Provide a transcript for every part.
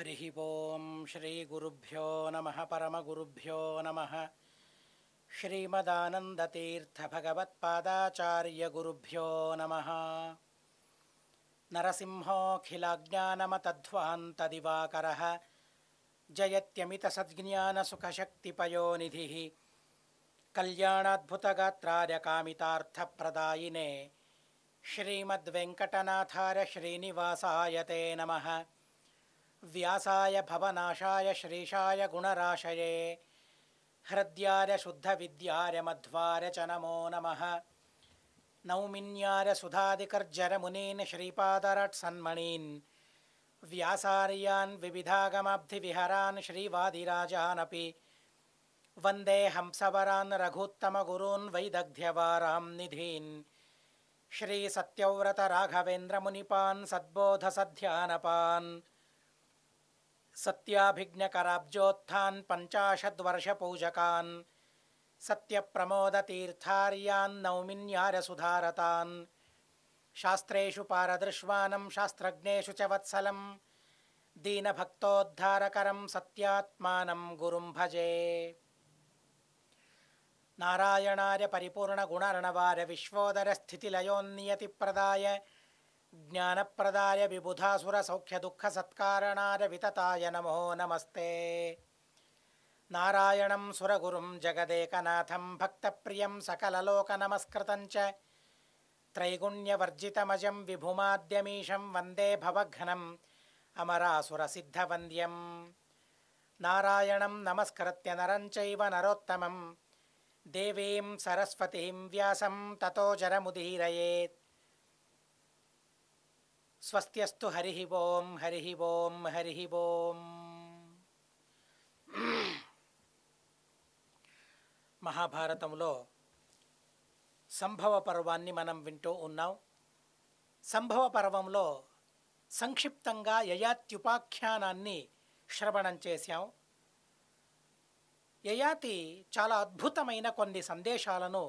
हरिः ओं श्रीगुरुभ्यो नमः परमगुरुभ्यो नमः श्रीमदानन्दतीर्थभगवत्पादाचार्यगुरुभ्यो नमः नरसिंहोऽखिलाज्ञानमतध्वान्तदिवाकरः जयत्यमितसज्ज्ञानसुखशक्तिपयोनिधिः कल्याणाद्भुतगात्रायकामितार्थप्रदायिने श्रीमद्वेङ्कटनाथार्य श्रीनिवासाय ते नमः व्यासाय भवनाशाय श्रीशाय गुणराशये शुद्ध शुद्धविद्याय मध्वाय च नमो नमः सुधादिकर्जर सुधादिकर्जरमुनीन् श्रीपादरट्सन्मणीन् व्यासार्यान् विविधागमब्धिविहरान् श्रीवादिराजानपि वन्दे हंसवरान् रघुत्तमगुरून् वैदग्ध्यवारां निधीन् श्रीसत्यव्रतराघवेन्द्रमुनिपान् सद्बोधसध्यानपान् सत्याभिज्ञकराब्जोत्थान् पञ्चाशद्वर्षपूजकान् सत्यप्रमोदतीर्थार्यान् नौमिन्यारसुधारतान् शास्त्रेषु पारदृश्वानं शास्त्रज्ञेषु च वत्सलं दीनभक्तोद्धारकरं सत्यात्मानं गुरुं भजे नारायणार विश्वोदरस्थितिलयोन्नियतिप्रदाय ज्ञानप्रदाय विबुधासुरसौख्यदुःखसत्कारणाय वितताय नमो नमस्ते नारायणं सुरगुरुं जगदेकनाथं भक्तप्रियं सकललोकनमस्कृतं च त्रैगुण्यवर्जितमजं विभुमाद्यमीशं वन्दे भवघ्नम् अमरासुरसिद्धवन्द्यं नारायणं नमस्कृत्य नरञ्चैव नरोत्तमं देवीं सरस्वतीं व्यासं ततो जरमुदीरयेत् స్వస్తిస్తు హరి ఓం హరి ఓం హరి ఓం మహాభారతంలో సంభవ పర్వాన్ని మనం వింటూ ఉన్నాం సంభవ పర్వంలో సంక్షిప్తంగా యయాత్యుపాఖ్యానాన్ని శ్రవణం చేశాం యయాతి చాలా అద్భుతమైన కొన్ని సందేశాలను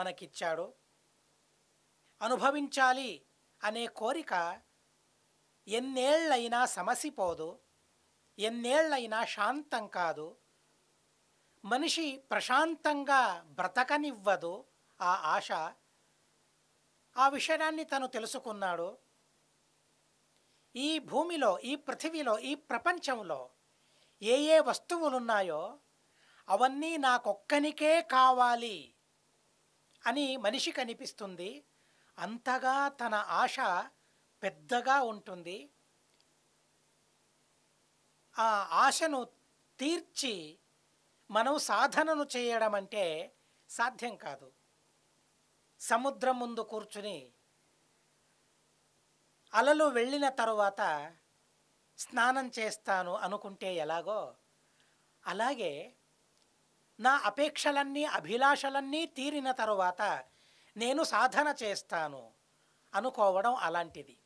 మనకిచ్చాడు అనుభవించాలి అనే కోరిక ఎన్నేళ్ళైనా సమసిపోదు ఎన్నేళ్ళైనా శాంతం కాదు మనిషి ప్రశాంతంగా బ్రతకనివ్వదు ఆ ఆశ ఆ విషయాన్ని తను తెలుసుకున్నాడు ఈ భూమిలో ఈ పృథివీలో ఈ ప్రపంచంలో ఏ ఏ వస్తువులున్నాయో అవన్నీ నాకొక్కనికే కావాలి అని మనిషి కనిపిస్తుంది అంతగా తన ఆశ పెద్దగా ఉంటుంది ఆ ఆశను తీర్చి మనం సాధనను చేయడం అంటే సాధ్యం కాదు సముద్రం ముందు కూర్చుని అలలు వెళ్ళిన తరువాత స్నానం చేస్తాను అనుకుంటే ఎలాగో అలాగే నా అపేక్షలన్నీ అభిలాషలన్నీ తీరిన తరువాత నేను సాధన చేస్తాను అనుకోవడం అలాంటిది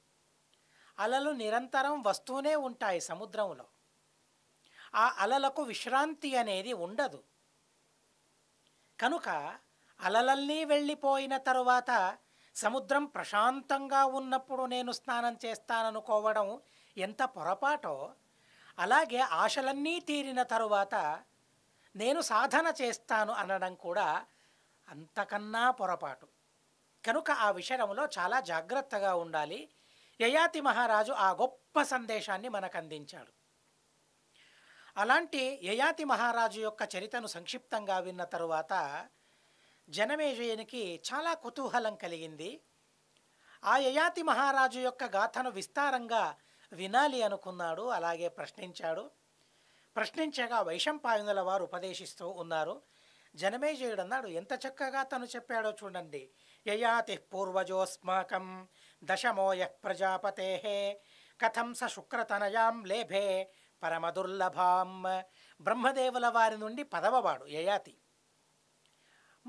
అలలు నిరంతరం వస్తూనే ఉంటాయి సముద్రంలో ఆ అలలకు విశ్రాంతి అనేది ఉండదు కనుక అలలన్నీ వెళ్ళిపోయిన తరువాత సముద్రం ప్రశాంతంగా ఉన్నప్పుడు నేను స్నానం చేస్తాననుకోవడం ఎంత పొరపాటో అలాగే ఆశలన్నీ తీరిన తరువాత నేను సాధన చేస్తాను అనడం కూడా అంతకన్నా పొరపాటు కనుక ఆ విషయంలో చాలా జాగ్రత్తగా ఉండాలి యయాతి మహారాజు ఆ గొప్ప సందేశాన్ని మనకు అందించాడు అలాంటి యయాతి మహారాజు యొక్క చరితను సంక్షిప్తంగా విన్న తరువాత జనమేజయునికి చాలా కుతూహలం కలిగింది ఆ యయాతి మహారాజు యొక్క గాథను విస్తారంగా వినాలి అనుకున్నాడు అలాగే ప్రశ్నించాడు ప్రశ్నించగా వైశంపాయనుల వారు ఉపదేశిస్తూ ఉన్నారు జనమేజయుడు అన్నాడు ఎంత చక్కగా తను చెప్పాడో చూడండి యయాతి పూర్వజోస్మాకం దశమో యః ప్రజాపతే కథం స శుక్రతనయాం లేభే పరమదుర్లభాం బ్రహ్మదేవుల వారి నుండి పదవవాడు యయాతి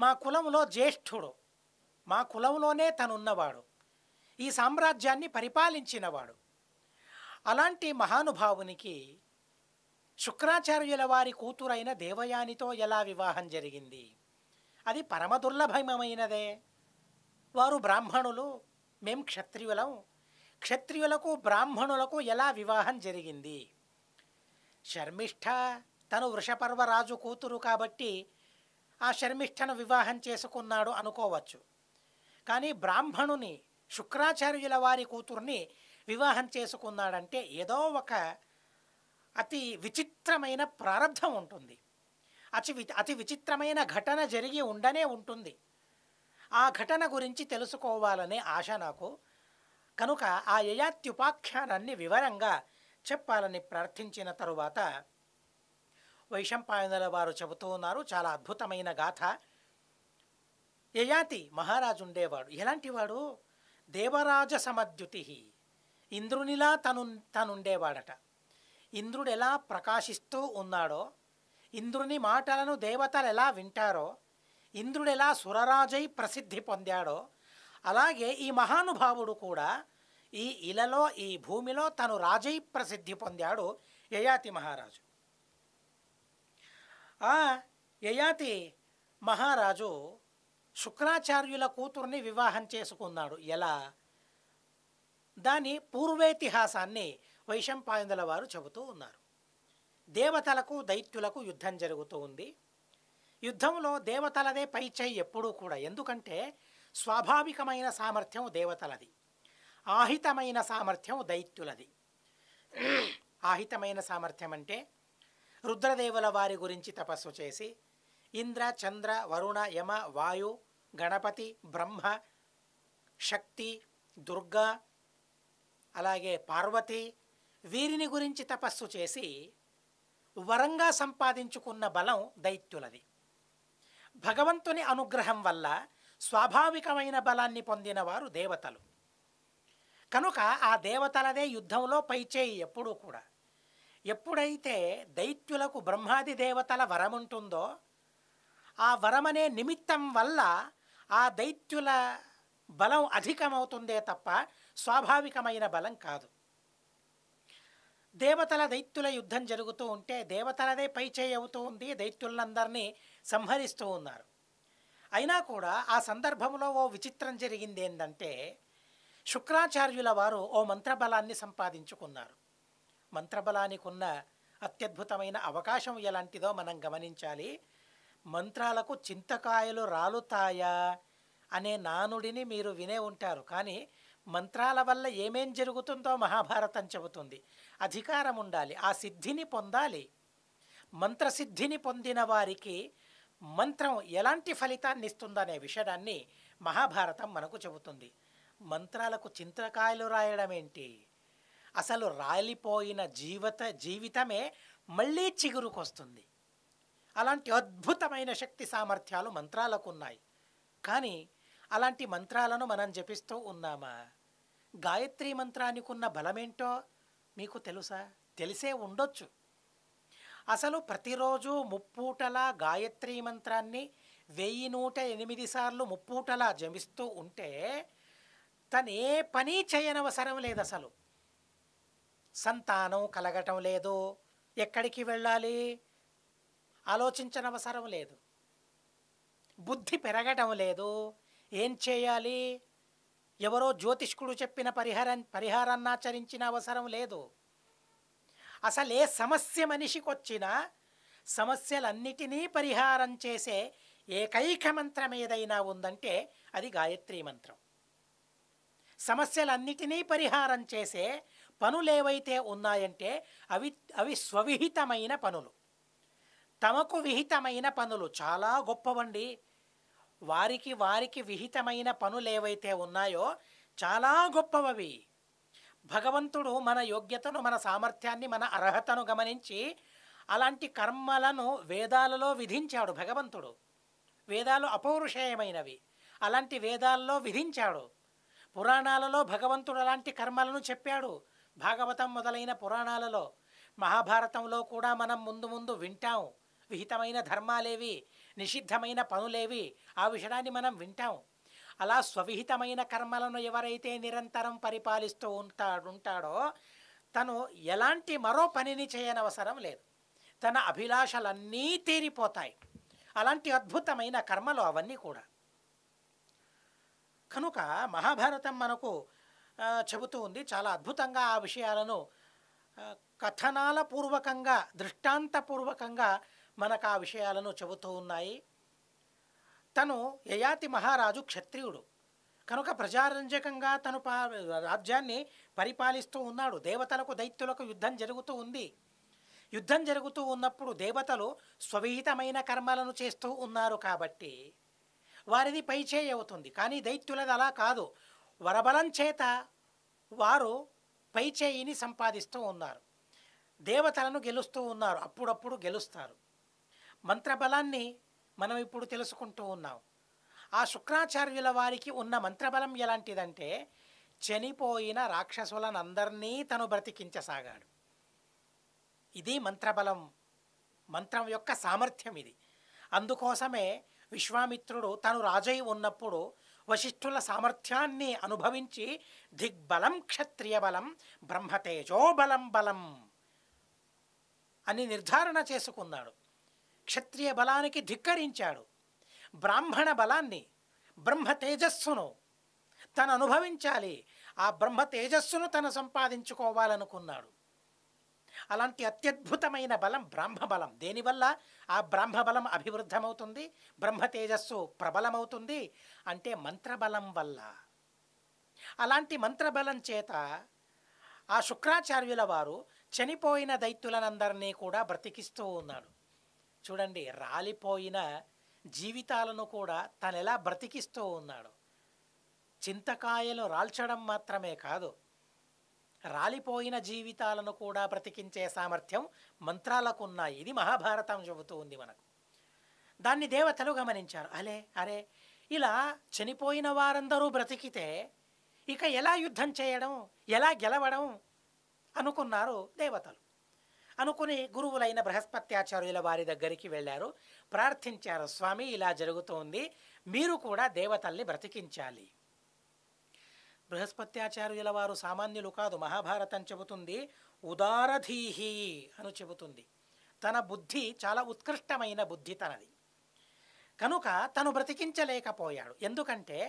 మా కులంలో జ్యేష్ఠుడు మా కులంలోనే తనున్నవాడు ఈ సామ్రాజ్యాన్ని పరిపాలించినవాడు అలాంటి మహానుభావునికి శుక్రాచార్యుల వారి కూతురైన దేవయానితో ఎలా వివాహం జరిగింది అది పరమదుర్లభమైనదే వారు బ్రాహ్మణులు మేము క్షత్రియులం క్షత్రియులకు బ్రాహ్మణులకు ఎలా వివాహం జరిగింది శర్మిష్ఠ తను వృషపర్వరాజు కూతురు కాబట్టి ఆ శర్మిష్ఠను వివాహం చేసుకున్నాడు అనుకోవచ్చు కానీ బ్రాహ్మణుని శుక్రాచార్యుల వారి కూతుర్ని వివాహం చేసుకున్నాడంటే ఏదో ఒక అతి విచిత్రమైన ప్రారంభం ఉంటుంది అతి అతి విచిత్రమైన ఘటన జరిగి ఉండనే ఉంటుంది ఆ ఘటన గురించి తెలుసుకోవాలనే ఆశ నాకు కనుక ఆ యయాత్యుపాఖ్యానాన్ని వివరంగా చెప్పాలని ప్రార్థించిన తరువాత వైశంపాయనుల వారు చెబుతూ ఉన్నారు చాలా అద్భుతమైన గాథ యయాతి మహారాజు ఉండేవాడు ఎలాంటివాడు దేవరాజ సమద్యుతి ఇంద్రునిలా తను తనుండేవాడట ఇంద్రుడు ఎలా ప్రకాశిస్తూ ఉన్నాడో ఇంద్రుని మాటలను దేవతలు ఎలా వింటారో ఇంద్రుడు ఎలా సురరాజై ప్రసిద్ధి పొందాడో అలాగే ఈ మహానుభావుడు కూడా ఈ ఇలలో ఈ భూమిలో తను రాజై ప్రసిద్ధి పొందాడు యయాతి మహారాజు ఆ యయాతి మహారాజు శుక్రాచార్యుల కూతుర్ని వివాహం చేసుకున్నాడు ఎలా దాని పూర్వేతిహాసాన్ని వైశంపాయుందుల వారు చెబుతూ ఉన్నారు దేవతలకు దైత్యులకు యుద్ధం జరుగుతూ ఉంది యుద్ధంలో దేవతలదే పై చేయి ఎప్పుడూ కూడా ఎందుకంటే స్వాభావికమైన సామర్థ్యం దేవతలది ఆహితమైన సామర్థ్యం దైత్యులది ఆహితమైన సామర్థ్యం అంటే రుద్రదేవుల వారి గురించి తపస్సు చేసి ఇంద్ర చంద్ర వరుణ యమ వాయు గణపతి బ్రహ్మ శక్తి దుర్గా అలాగే పార్వతి వీరిని గురించి తపస్సు చేసి వరంగా సంపాదించుకున్న బలం దైత్యులది భగవంతుని అనుగ్రహం వల్ల స్వాభావికమైన బలాన్ని పొందినవారు దేవతలు కనుక ఆ దేవతలదే యుద్ధంలో పైచేయి ఎప్పుడూ కూడా ఎప్పుడైతే దైత్యులకు బ్రహ్మాది దేవతల వరం ఉంటుందో ఆ వరమనే నిమిత్తం వల్ల ఆ దైత్యుల బలం అధికమవుతుందే తప్ప స్వాభావికమైన బలం కాదు దేవతల దైత్యుల యుద్ధం జరుగుతూ ఉంటే దేవతలదే పైచేయి అవుతూ ఉంది దైత్యులందరినీ సంహరిస్తూ ఉన్నారు అయినా కూడా ఆ సందర్భంలో ఓ విచిత్రం జరిగింది ఏంటంటే శుక్రాచార్యుల వారు ఓ మంత్రబలాన్ని సంపాదించుకున్నారు మంత్రబలానికి ఉన్న అత్యద్భుతమైన అవకాశం ఎలాంటిదో మనం గమనించాలి మంత్రాలకు చింతకాయలు రాలుతాయా అనే నానుడిని మీరు వినే ఉంటారు కానీ మంత్రాల వల్ల ఏమేం జరుగుతుందో మహాభారతం చెబుతుంది అధికారం ఉండాలి ఆ సిద్ధిని పొందాలి మంత్రసిద్ధిని పొందిన వారికి మంత్రం ఎలాంటి ఫలితాన్ని ఇస్తుందనే విషయాన్ని మహాభారతం మనకు చెబుతుంది మంత్రాలకు చింతకాయలు రాయడం ఏంటి అసలు రాలిపోయిన జీవిత జీవితమే మళ్ళీ చిగురుకొస్తుంది అలాంటి అద్భుతమైన శక్తి సామర్థ్యాలు మంత్రాలకు ఉన్నాయి కానీ అలాంటి మంత్రాలను మనం జపిస్తూ ఉన్నామా గాయత్రి మంత్రానికి ఉన్న బలమేంటో మీకు తెలుసా తెలిసే ఉండొచ్చు అసలు ప్రతిరోజు ముప్పూటల గాయత్రీ మంత్రాన్ని వెయ్యి నూట ఎనిమిది సార్లు ముప్పూటల జమిస్తూ ఉంటే తను ఏ పని చేయనవసరం లేదు అసలు సంతానం కలగటం లేదు ఎక్కడికి వెళ్ళాలి ఆలోచించనవసరం లేదు బుద్ధి పెరగటం లేదు ఏం చేయాలి ఎవరో జ్యోతిష్కుడు చెప్పిన పరిహారం పరిహారాన్ని ఆచరించిన అవసరం లేదు అసలు ఏ సమస్య మనిషికి వచ్చినా సమస్యలన్నిటినీ పరిహారం చేసే ఏకైక మంత్రం ఏదైనా ఉందంటే అది గాయత్రి మంత్రం సమస్యలన్నిటినీ పరిహారం చేసే పనులేవైతే ఉన్నాయంటే అవి అవి స్వవిహితమైన పనులు తమకు విహితమైన పనులు చాలా గొప్పవండి వారికి వారికి విహితమైన పనులు ఏవైతే ఉన్నాయో చాలా గొప్పవవి భగవంతుడు మన యోగ్యతను మన సామర్థ్యాన్ని మన అర్హతను గమనించి అలాంటి కర్మలను వేదాలలో విధించాడు భగవంతుడు వేదాలు అపౌరుషేయమైనవి అలాంటి వేదాల్లో విధించాడు పురాణాలలో భగవంతుడు అలాంటి కర్మలను చెప్పాడు భాగవతం మొదలైన పురాణాలలో మహాభారతంలో కూడా మనం ముందు ముందు వింటాం విహితమైన ధర్మాలేవి నిషిద్ధమైన పనులేవి ఆ విషయాన్ని మనం వింటాం అలా స్వవిహితమైన కర్మలను ఎవరైతే నిరంతరం పరిపాలిస్తూ ఉంటాడు ఉంటాడో తను ఎలాంటి మరో పనిని చేయనవసరం లేదు తన అభిలాషలన్నీ తీరిపోతాయి అలాంటి అద్భుతమైన కర్మలు అవన్నీ కూడా కనుక మహాభారతం మనకు చెబుతూ ఉంది చాలా అద్భుతంగా ఆ విషయాలను కథనాల పూర్వకంగా దృష్టాంతపూర్వకంగా మనకు ఆ విషయాలను చెబుతూ ఉన్నాయి తను యయాతి మహారాజు క్షత్రియుడు కనుక ప్రజారంజకంగా తను రాజ్యాన్ని పరిపాలిస్తూ ఉన్నాడు దేవతలకు దైత్యులకు యుద్ధం జరుగుతూ ఉంది యుద్ధం జరుగుతూ ఉన్నప్పుడు దేవతలు స్వవిహితమైన కర్మలను చేస్తూ ఉన్నారు కాబట్టి వారిది పైచేయి అవుతుంది కానీ దైత్యులది అలా కాదు వరబలం చేత వారు పైచేయిని సంపాదిస్తూ ఉన్నారు దేవతలను గెలుస్తూ ఉన్నారు అప్పుడప్పుడు గెలుస్తారు మంత్రబలాన్ని మనం ఇప్పుడు తెలుసుకుంటూ ఉన్నాం ఆ శుక్రాచార్యుల వారికి ఉన్న మంత్రబలం ఎలాంటిదంటే చనిపోయిన రాక్షసులనందరినీ తను బ్రతికించసాగాడు ఇది మంత్రబలం మంత్రం యొక్క సామర్థ్యం ఇది అందుకోసమే విశ్వామిత్రుడు తను రాజై ఉన్నప్పుడు వశిష్ఠుల సామర్థ్యాన్ని అనుభవించి దిగ్బలం క్షత్రియ బలం బ్రహ్మతేజో బలం బలం అని నిర్ధారణ చేసుకున్నాడు క్షత్రియ బలానికి ధిక్కరించాడు బ్రాహ్మణ బలాన్ని బ్రహ్మ తేజస్సును తను అనుభవించాలి ఆ బ్రహ్మ తేజస్సును తను సంపాదించుకోవాలనుకున్నాడు అలాంటి అత్యద్భుతమైన బలం బ్రాహ్మ బలం దేనివల్ల ఆ బ్రాహ్మ బలం అభివృద్ధమవుతుంది బ్రహ్మ తేజస్సు ప్రబలమవుతుంది అంటే మంత్రబలం వల్ల అలాంటి మంత్రబలం చేత ఆ శుక్రాచార్యుల వారు చనిపోయిన దైత్యులనందరినీ కూడా బ్రతికిస్తూ ఉన్నాడు చూడండి రాలిపోయిన జీవితాలను కూడా తను ఎలా బ్రతికిస్తూ ఉన్నాడు చింతకాయలు రాల్చడం మాత్రమే కాదు రాలిపోయిన జీవితాలను కూడా బ్రతికించే సామర్థ్యం మంత్రాలకు ఉన్నాయి ఇది మహాభారతం చెబుతూ ఉంది మనకు దాన్ని దేవతలు గమనించారు అలే అరే ఇలా చనిపోయిన వారందరూ బ్రతికితే ఇక ఎలా యుద్ధం చేయడం ఎలా గెలవడం అనుకున్నారు దేవతలు అనుకుని గురువులైన బృహస్పత్యాచార్యుల వారి దగ్గరికి వెళ్ళారు ప్రార్థించారు స్వామి ఇలా జరుగుతోంది మీరు కూడా దేవతల్ని బ్రతికించాలి బృహస్పత్యాచార్యుల వారు సామాన్యులు కాదు మహాభారతం చెబుతుంది ఉదారధీహి అని చెబుతుంది తన బుద్ధి చాలా ఉత్కృష్టమైన బుద్ధి తనది కనుక తను బ్రతికించలేకపోయాడు ఎందుకంటే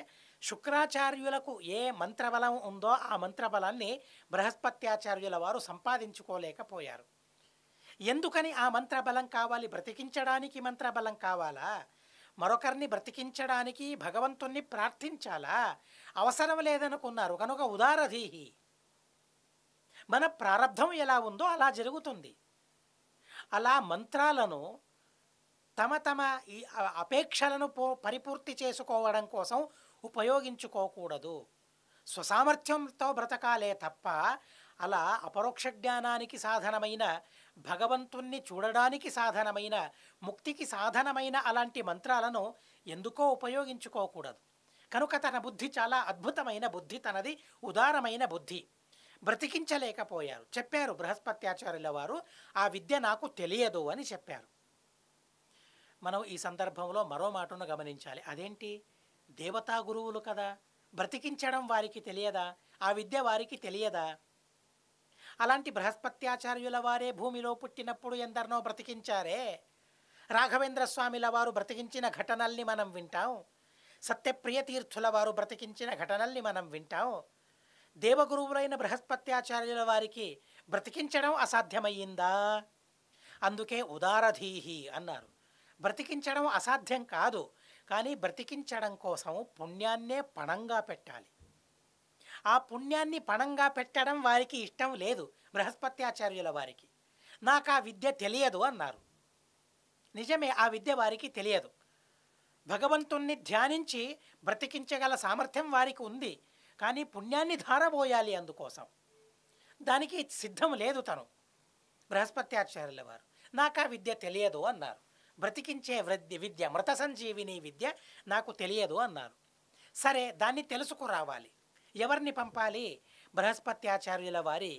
శుక్రాచార్యులకు ఏ మంత్రబలం ఉందో ఆ మంత్రబలాన్ని బృహస్పత్యాచార్యుల వారు సంపాదించుకోలేకపోయారు ఎందుకని ఆ మంత్రబలం కావాలి బ్రతికించడానికి మంత్రబలం కావాలా మరొకరిని బ్రతికించడానికి భగవంతుణ్ణి ప్రార్థించాలా అవసరం లేదనుకున్నారు కనుక ఉదారధీహి మన ప్రారంధం ఎలా ఉందో అలా జరుగుతుంది అలా మంత్రాలను తమ తమ ఈ అపేక్షలను పరిపూర్తి చేసుకోవడం కోసం ఉపయోగించుకోకూడదు స్వసామర్థ్యంతో బ్రతకాలే తప్ప అలా అపరోక్ష జ్ఞానానికి సాధనమైన భగవంతుణ్ణి చూడడానికి సాధనమైన ముక్తికి సాధనమైన అలాంటి మంత్రాలను ఎందుకో ఉపయోగించుకోకూడదు కనుక తన బుద్ధి చాలా అద్భుతమైన బుద్ధి తనది ఉదారమైన బుద్ధి బ్రతికించలేకపోయారు చెప్పారు బృహస్పత్యాచార్యుల వారు ఆ విద్య నాకు తెలియదు అని చెప్పారు మనం ఈ సందర్భంలో మరో మాటను గమనించాలి అదేంటి దేవతా గురువులు కదా బ్రతికించడం వారికి తెలియదా ఆ విద్య వారికి తెలియదా అలాంటి బృహస్పత్యాచార్యుల వారే భూమిలో పుట్టినప్పుడు ఎందరినో బ్రతికించారే రాఘవేంద్ర స్వామిల వారు బ్రతికించిన ఘటనల్ని మనం వింటాం సత్యప్రియ తీర్థుల వారు బ్రతికించిన ఘటనల్ని మనం వింటాం దేవగురువులైన బృహస్పత్యాచార్యుల వారికి బ్రతికించడం అసాధ్యమయ్యిందా అందుకే ఉదారధీహి అన్నారు బ్రతికించడం అసాధ్యం కాదు కానీ బ్రతికించడం కోసం పుణ్యాన్నే పణంగా పెట్టాలి ఆ పుణ్యాన్ని పణంగా పెట్టడం వారికి ఇష్టం లేదు బృహస్పత్యాచార్యుల వారికి నాకు ఆ విద్య తెలియదు అన్నారు నిజమే ఆ విద్య వారికి తెలియదు భగవంతుణ్ణి ధ్యానించి బ్రతికించగల సామర్థ్యం వారికి ఉంది కానీ పుణ్యాన్ని ధారబోయాలి అందుకోసం దానికి సిద్ధం లేదు తను ఆచార్యుల వారు నాకు ఆ విద్య తెలియదు అన్నారు బ్రతికించే వృద్ధి విద్య మృత సంజీవిని విద్య నాకు తెలియదు అన్నారు సరే దాన్ని తెలుసుకురావాలి ఎవరిని పంపాలి బృహస్పత్యాచార్యుల వారి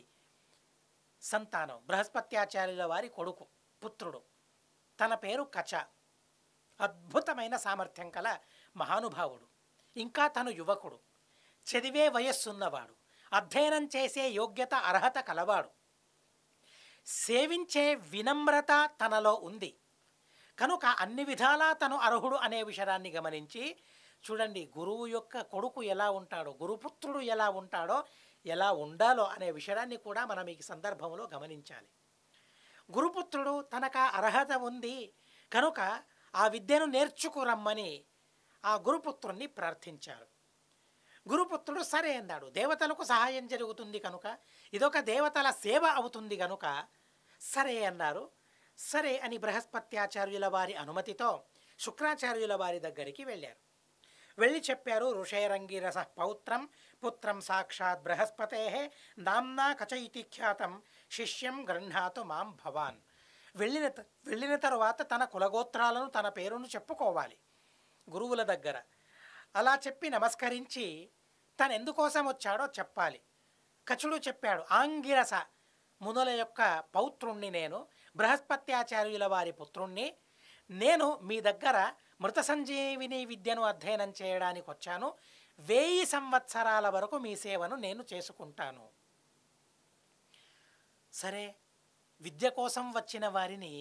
సంతానం బృహస్పత్యాచార్యుల వారి కొడుకు పుత్రుడు తన పేరు కచ అద్భుతమైన సామర్థ్యం కల మహానుభావుడు ఇంకా తను యువకుడు చదివే వయస్సున్నవాడు అధ్యయనం చేసే యోగ్యత అర్హత కలవాడు సేవించే వినమ్రత తనలో ఉంది కనుక అన్ని విధాలా తను అర్హుడు అనే విషయాన్ని గమనించి చూడండి గురువు యొక్క కొడుకు ఎలా ఉంటాడో గురుపుత్రుడు ఎలా ఉంటాడో ఎలా ఉండాలో అనే విషయాన్ని కూడా మనం ఈ సందర్భంలో గమనించాలి గురుపుత్రుడు తనకు అర్హత ఉంది కనుక ఆ విద్యను నేర్చుకురమ్మని ఆ గురుపుత్రుణ్ణి ప్రార్థించారు గురుపుత్రుడు సరే అన్నాడు దేవతలకు సహాయం జరుగుతుంది కనుక ఇదొక దేవతల సేవ అవుతుంది కనుక సరే అన్నారు సరే అని బృహస్పత్యాచార్యుల వారి అనుమతితో శుక్రాచార్యుల వారి దగ్గరికి వెళ్ళారు వెళ్ళి చెప్పారు ఋషేరంగిరస పౌత్రం పుత్రం సాక్షాత్ బృహస్పతే నామ్నా కచ ఇతి ఖ్యాతం శిష్యం గృహాతు మాం భవాన్ వెళ్ళిన వెళ్ళిన తరువాత తన కులగోత్రాలను తన పేరును చెప్పుకోవాలి గురువుల దగ్గర అలా చెప్పి నమస్కరించి తను ఎందుకోసం వచ్చాడో చెప్పాలి కచుడు చెప్పాడు ఆంగిరస మునుల యొక్క పౌత్రుణ్ణి నేను బృహస్పత్యాచార్యుల వారి పుత్రుణ్ణి నేను మీ దగ్గర మృత సంజీవిని విద్యను అధ్యయనం చేయడానికి వచ్చాను వెయ్యి సంవత్సరాల వరకు మీ సేవను నేను చేసుకుంటాను సరే విద్య కోసం వచ్చిన వారిని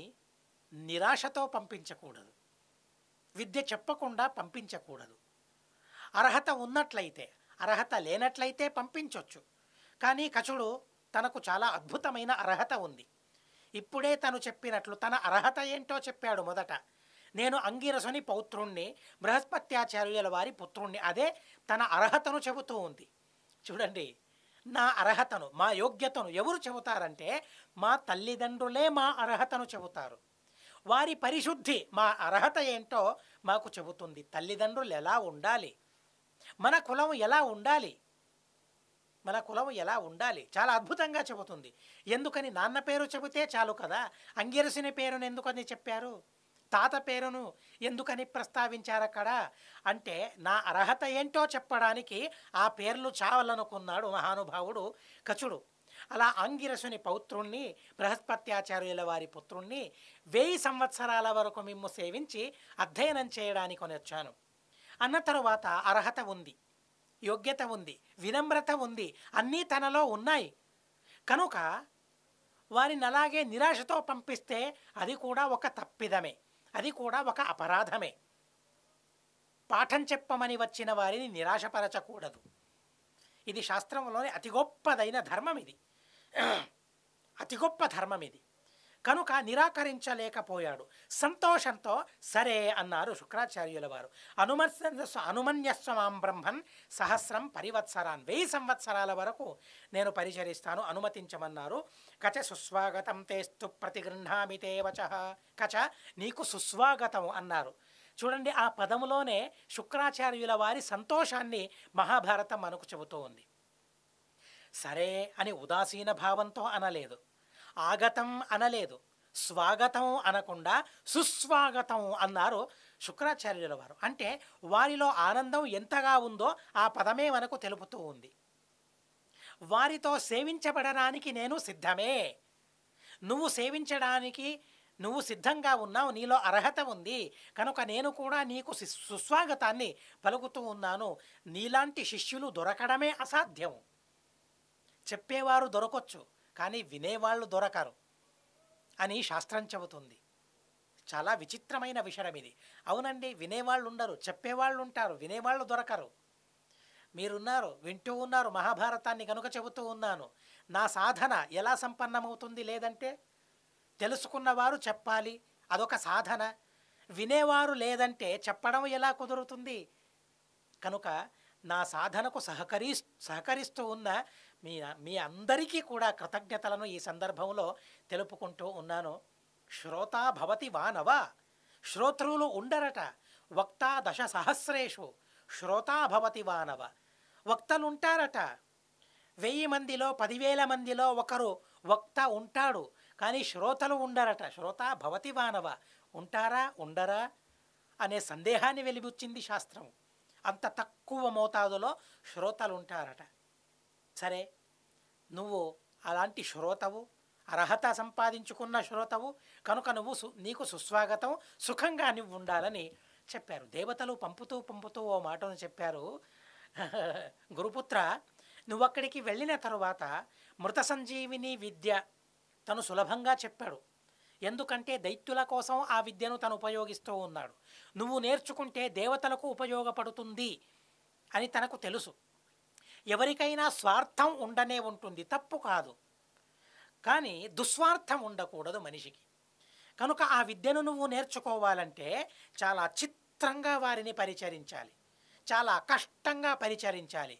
నిరాశతో పంపించకూడదు విద్య చెప్పకుండా పంపించకూడదు అర్హత ఉన్నట్లయితే అర్హత లేనట్లయితే పంపించవచ్చు కానీ కచుడు తనకు చాలా అద్భుతమైన అర్హత ఉంది ఇప్పుడే తను చెప్పినట్లు తన అర్హత ఏంటో చెప్పాడు మొదట నేను అంగీరసుని పౌత్రుణ్ణి బృహస్పత్యాచార్యుల వారి పుత్రుణ్ణి అదే తన అర్హతను చెబుతూ ఉంది చూడండి నా అర్హతను మా యోగ్యతను ఎవరు చెబుతారంటే మా తల్లిదండ్రులే మా అర్హతను చెబుతారు వారి పరిశుద్ధి మా అర్హత ఏంటో మాకు చెబుతుంది తల్లిదండ్రులు ఎలా ఉండాలి మన కులం ఎలా ఉండాలి మన కులం ఎలా ఉండాలి చాలా అద్భుతంగా చెబుతుంది ఎందుకని నాన్న పేరు చెబితే చాలు కదా అంగిరసిన పేరును ఎందుకని చెప్పారు తాత పేరును ఎందుకని ప్రస్తావించారక్కడ అంటే నా అర్హత ఏంటో చెప్పడానికి ఆ పేర్లు చావాలనుకున్నాడు మహానుభావుడు కచుడు అలా అంగిరసుని పౌత్రుణ్ణి బృహస్పత్యాచార్యుల వారి పుత్రుణ్ణి వెయ్యి సంవత్సరాల వరకు మిమ్ము సేవించి అధ్యయనం చేయడానికి వచ్చాను అన్న తరువాత అర్హత ఉంది యోగ్యత ఉంది వినమ్రత ఉంది అన్నీ తనలో ఉన్నాయి కనుక వారిని అలాగే నిరాశతో పంపిస్తే అది కూడా ఒక తప్పిదమే అది కూడా ఒక అపరాధమే పాఠం చెప్పమని వచ్చిన వారిని నిరాశపరచకూడదు ఇది శాస్త్రంలోని అతి గొప్పదైన ధర్మం ఇది అతి గొప్ప ధర్మం ఇది కనుక నిరాకరించలేకపోయాడు సంతోషంతో సరే అన్నారు శుక్రాచార్యుల వారు అనుమన్య అనుమన్యస్వమాం బ్రహ్మన్ సహస్రం పరివత్సరాన్ వెయ్యి సంవత్సరాల వరకు నేను పరిచరిస్తాను అనుమతించమన్నారు కచ సుస్వాగతం తేస్తు ప్రతిగృహామి తే కచ నీకు సుస్వాగతం అన్నారు చూడండి ఆ పదములోనే శుక్రాచార్యుల వారి సంతోషాన్ని మహాభారతం మనకు చెబుతూ ఉంది సరే అని ఉదాసీన భావంతో అనలేదు ఆగతం అనలేదు స్వాగతం అనకుండా సుస్వాగతం అన్నారు శుక్రాచార్యుల వారు అంటే వారిలో ఆనందం ఎంతగా ఉందో ఆ పదమే మనకు తెలుపుతూ ఉంది వారితో సేవించబడడానికి నేను సిద్ధమే నువ్వు సేవించడానికి నువ్వు సిద్ధంగా ఉన్నావు నీలో అర్హత ఉంది కనుక నేను కూడా నీకు సుస్వాగతాన్ని పలుకుతూ ఉన్నాను నీలాంటి శిష్యులు దొరకడమే అసాధ్యం చెప్పేవారు దొరకొచ్చు కానీ వినేవాళ్ళు దొరకరు అని శాస్త్రం చెబుతుంది చాలా విచిత్రమైన విషయం ఇది అవునండి వినేవాళ్ళు ఉండరు చెప్పేవాళ్ళు ఉంటారు వినేవాళ్ళు దొరకరు మీరున్నారు వింటూ ఉన్నారు మహాభారతాన్ని కనుక చెబుతూ ఉన్నాను నా సాధన ఎలా సంపన్నమవుతుంది లేదంటే తెలుసుకున్నవారు చెప్పాలి అదొక సాధన వినేవారు లేదంటే చెప్పడం ఎలా కుదురుతుంది కనుక నా సాధనకు సహకరి సహకరిస్తూ ఉన్న మీ మీ అందరికీ కూడా కృతజ్ఞతలను ఈ సందర్భంలో తెలుపుకుంటూ ఉన్నాను శ్రోతా భవతి వానవ శ్రోతృలు ఉండరట వక్త దశ సహస్రేషు శ్రోతా భవతి వానవ వక్తలు ఉంటారట వెయ్యి మందిలో పదివేల మందిలో ఒకరు వక్త ఉంటాడు కానీ శ్రోతలు ఉండరట శ్రోత భవతి వానవ ఉంటారా ఉండరా అనే సందేహాన్ని వెలిబుచ్చింది శాస్త్రం అంత తక్కువ మోతాదులో శ్రోతలు ఉంటారట సరే నువ్వు అలాంటి శ్రోతవు అర్హత సంపాదించుకున్న శ్రోతవు కనుక నువ్వు సు నీకు సుస్వాగతం సుఖంగా నువ్వు ఉండాలని చెప్పారు దేవతలు పంపుతూ పంపుతూ ఓ మాటను చెప్పారు గురుపుత్ర నువ్వక్కడికి వెళ్ళిన తరువాత మృత సంజీవిని విద్య తను సులభంగా చెప్పాడు ఎందుకంటే దైత్యుల కోసం ఆ విద్యను తను ఉపయోగిస్తూ ఉన్నాడు నువ్వు నేర్చుకుంటే దేవతలకు ఉపయోగపడుతుంది అని తనకు తెలుసు ఎవరికైనా స్వార్థం ఉండనే ఉంటుంది తప్పు కాదు కానీ దుస్వార్థం ఉండకూడదు మనిషికి కనుక ఆ విద్యను నువ్వు నేర్చుకోవాలంటే చాలా చిత్రంగా వారిని పరిచరించాలి చాలా కష్టంగా పరిచరించాలి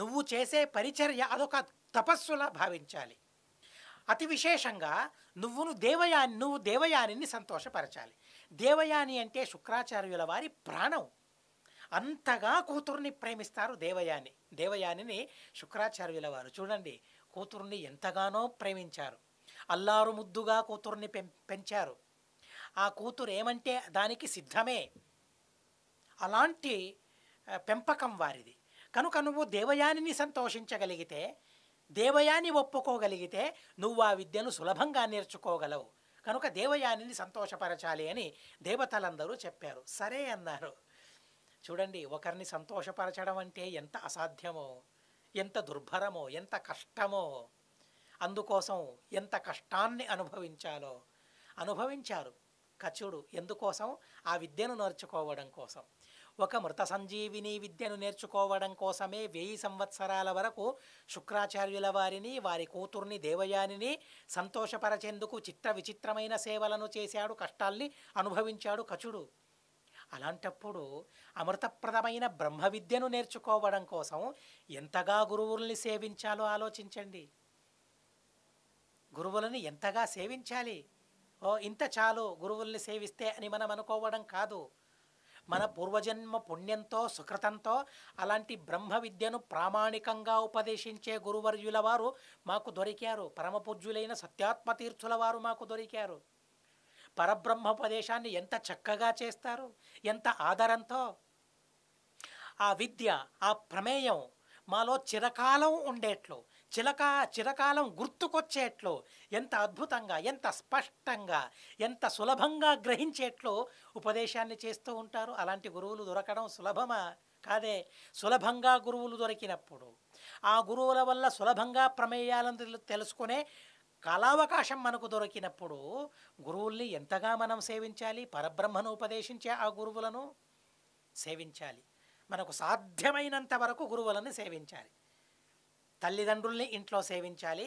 నువ్వు చేసే పరిచర్య అదొక తపస్సులా భావించాలి అతి విశేషంగా నువ్వును దేవయాని నువ్వు దేవయానిని సంతోషపరచాలి దేవయాని అంటే శుక్రాచార్యుల వారి ప్రాణం అంతగా కూతుర్ని ప్రేమిస్తారు దేవయాని దేవయానిని శుక్రాచార్యుల వారు చూడండి కూతుర్ని ఎంతగానో ప్రేమించారు అల్లారు ముద్దుగా కూతుర్ని పెంచారు ఆ కూతురు ఏమంటే దానికి సిద్ధమే అలాంటి పెంపకం వారిది కనుక నువ్వు దేవయానిని సంతోషించగలిగితే దేవయాని ఒప్పుకోగలిగితే నువ్వు ఆ విద్యను సులభంగా నేర్చుకోగలవు కనుక దేవయానిని సంతోషపరచాలి అని దేవతలందరూ చెప్పారు సరే అన్నారు చూడండి ఒకరిని సంతోషపరచడం అంటే ఎంత అసాధ్యమో ఎంత దుర్భరమో ఎంత కష్టమో అందుకోసం ఎంత కష్టాన్ని అనుభవించాలో అనుభవించారు కచుడు ఎందుకోసం ఆ విద్యను నేర్చుకోవడం కోసం ఒక మృత సంజీవిని విద్యను నేర్చుకోవడం కోసమే వెయ్యి సంవత్సరాల వరకు శుక్రాచార్యుల వారిని వారి కూతుర్ని దేవయానిని సంతోషపరచేందుకు చిత్ర విచిత్రమైన సేవలను చేశాడు కష్టాల్ని అనుభవించాడు కచుడు అలాంటప్పుడు అమృతప్రదమైన బ్రహ్మ విద్యను నేర్చుకోవడం కోసం ఎంతగా గురువుల్ని సేవించాలో ఆలోచించండి గురువులని ఎంతగా సేవించాలి ఓ ఇంత చాలు గురువుల్ని సేవిస్తే అని మనం అనుకోవడం కాదు మన పూర్వజన్మ పుణ్యంతో సుకృతంతో అలాంటి బ్రహ్మ విద్యను ప్రామాణికంగా ఉపదేశించే గురువర్యుల వారు మాకు దొరికారు పరమపూజ్యులైన సత్యాత్మతీర్థుల వారు మాకు దొరికారు పరబ్రహ్మోపదేశాన్ని ఎంత చక్కగా చేస్తారు ఎంత ఆదరంతో ఆ విద్య ఆ ప్రమేయం మాలో చిరకాలం ఉండేట్లు చిలకా చిరకాలం గుర్తుకొచ్చేట్లు ఎంత అద్భుతంగా ఎంత స్పష్టంగా ఎంత సులభంగా గ్రహించేట్లు ఉపదేశాన్ని చేస్తూ ఉంటారు అలాంటి గురువులు దొరకడం సులభమా కాదే సులభంగా గురువులు దొరికినప్పుడు ఆ గురువుల వల్ల సులభంగా ప్రమేయాలను తెలుసుకునే కాలావకాశం మనకు దొరికినప్పుడు గురువుల్ని ఎంతగా మనం సేవించాలి పరబ్రహ్మను ఉపదేశించే ఆ గురువులను సేవించాలి మనకు సాధ్యమైనంత వరకు గురువులను సేవించాలి తల్లిదండ్రుల్ని ఇంట్లో సేవించాలి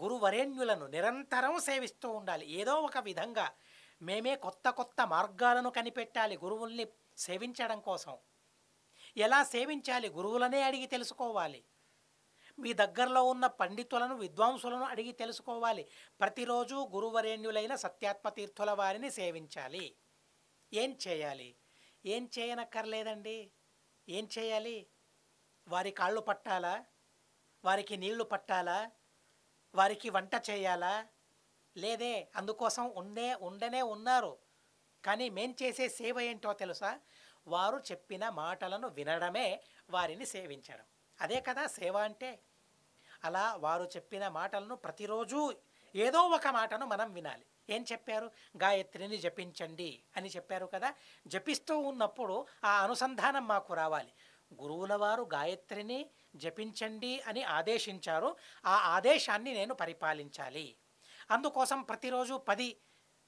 గురువరేణ్యులను నిరంతరం సేవిస్తూ ఉండాలి ఏదో ఒక విధంగా మేమే కొత్త కొత్త మార్గాలను కనిపెట్టాలి గురువుల్ని సేవించడం కోసం ఎలా సేవించాలి గురువులనే అడిగి తెలుసుకోవాలి మీ దగ్గరలో ఉన్న పండితులను విద్వాంసులను అడిగి తెలుసుకోవాలి ప్రతిరోజు గురువరేణ్యులైన సత్యాత్మతీర్థుల వారిని సేవించాలి ఏం చేయాలి ఏం చేయనక్కర్లేదండి ఏం చేయాలి వారి కాళ్ళు పట్టాలా వారికి నీళ్లు పట్టాలా వారికి వంట చేయాలా లేదే అందుకోసం ఉండే ఉండనే ఉన్నారు కానీ మేం చేసే సేవ ఏంటో తెలుసా వారు చెప్పిన మాటలను వినడమే వారిని సేవించడం అదే కదా సేవ అంటే అలా వారు చెప్పిన మాటలను ప్రతిరోజు ఏదో ఒక మాటను మనం వినాలి ఏం చెప్పారు గాయత్రిని జపించండి అని చెప్పారు కదా జపిస్తూ ఉన్నప్పుడు ఆ అనుసంధానం మాకు రావాలి గురువుల వారు గాయత్రిని జపించండి అని ఆదేశించారు ఆ ఆదేశాన్ని నేను పరిపాలించాలి అందుకోసం ప్రతిరోజు పది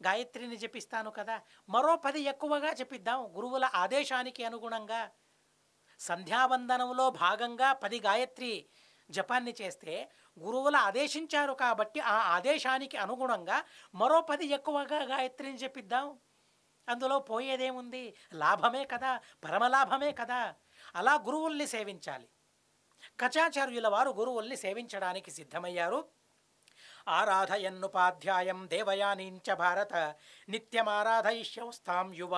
గాయత్రిని జపిస్తాను కదా మరో పది ఎక్కువగా జపిద్దాం గురువుల ఆదేశానికి అనుగుణంగా సంధ్యావందనంలో భాగంగా పది గాయత్రి జపాన్ని చేస్తే గురువులు ఆదేశించారు కాబట్టి ఆ ఆదేశానికి అనుగుణంగా మరో పది ఎక్కువగా గాయత్రిని చెప్పిద్దాం అందులో పోయేదేముంది లాభమే కదా పరమలాభమే కదా అలా గురువుల్ని సేవించాలి కచాచార్యుల వారు గురువుల్ని సేవించడానికి సిద్ధమయ్యారు ఆరాధయన్నుపాధ్యాయం దేవయానించ భారత నిత్యమారాధయిష్యౌస్థాం యువ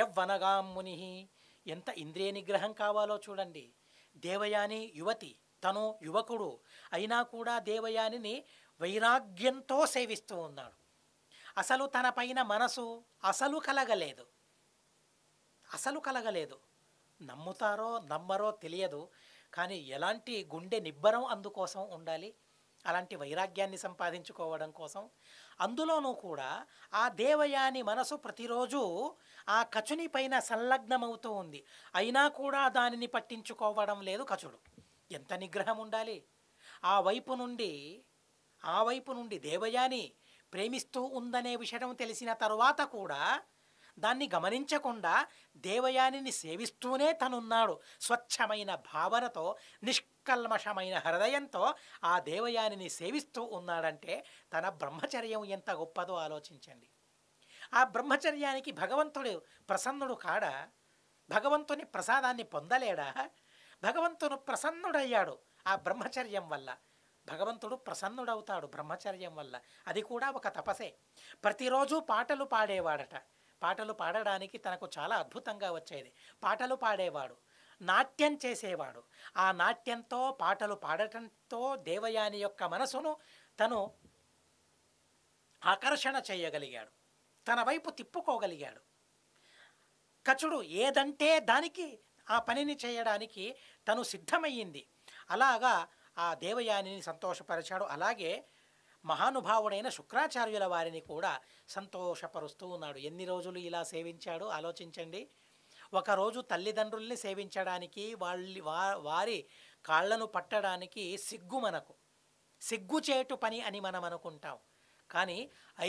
యవ్వనగాం ముని ఎంత ఇంద్రియ నిగ్రహం కావాలో చూడండి దేవయాని యువతి తను యువకుడు అయినా కూడా దేవయానిని వైరాగ్యంతో సేవిస్తూ ఉన్నాడు అసలు తన పైన మనసు అసలు కలగలేదు అసలు కలగలేదు నమ్ముతారో నమ్మరో తెలియదు కానీ ఎలాంటి గుండె నిబ్బరం అందుకోసం ఉండాలి అలాంటి వైరాగ్యాన్ని సంపాదించుకోవడం కోసం అందులోనూ కూడా ఆ దేవయాని మనసు ప్రతిరోజు ఆ కచుని పైన సంలగ్నమవుతూ ఉంది అయినా కూడా దానిని పట్టించుకోవడం లేదు కచుడు ఎంత నిగ్రహం ఉండాలి ఆ వైపు నుండి ఆ వైపు నుండి దేవయాని ప్రేమిస్తూ ఉందనే విషయం తెలిసిన తరువాత కూడా దాన్ని గమనించకుండా దేవయానిని సేవిస్తూనే తనున్నాడు స్వచ్ఛమైన భావనతో నిష్కల్మషమైన హృదయంతో ఆ దేవయానిని సేవిస్తూ ఉన్నాడంటే తన బ్రహ్మచర్యం ఎంత గొప్పదో ఆలోచించండి ఆ బ్రహ్మచర్యానికి భగవంతుడు ప్రసన్నుడు కాడా భగవంతుని ప్రసాదాన్ని పొందలేడా భగవంతుడు ప్రసన్నుడయ్యాడు ఆ బ్రహ్మచర్యం వల్ల భగవంతుడు ప్రసన్నుడవుతాడు బ్రహ్మచర్యం వల్ల అది కూడా ఒక తపసే ప్రతిరోజు పాటలు పాడేవాడట పాటలు పాడడానికి తనకు చాలా అద్భుతంగా వచ్చేది పాటలు పాడేవాడు నాట్యం చేసేవాడు ఆ నాట్యంతో పాటలు పాడటంతో దేవయాని యొక్క మనసును తను ఆకర్షణ చేయగలిగాడు తన వైపు తిప్పుకోగలిగాడు కచుడు ఏదంటే దానికి ఆ పనిని చేయడానికి తను సిద్ధమయ్యింది అలాగా ఆ దేవయానిని సంతోషపరిచాడు అలాగే మహానుభావుడైన శుక్రాచార్యుల వారిని కూడా సంతోషపరుస్తూ ఉన్నాడు ఎన్ని రోజులు ఇలా సేవించాడో ఆలోచించండి ఒకరోజు తల్లిదండ్రుల్ని సేవించడానికి వాళ్ళ వారి కాళ్లను పట్టడానికి సిగ్గు మనకు సిగ్గుచేటు పని అని మనం అనుకుంటాం కానీ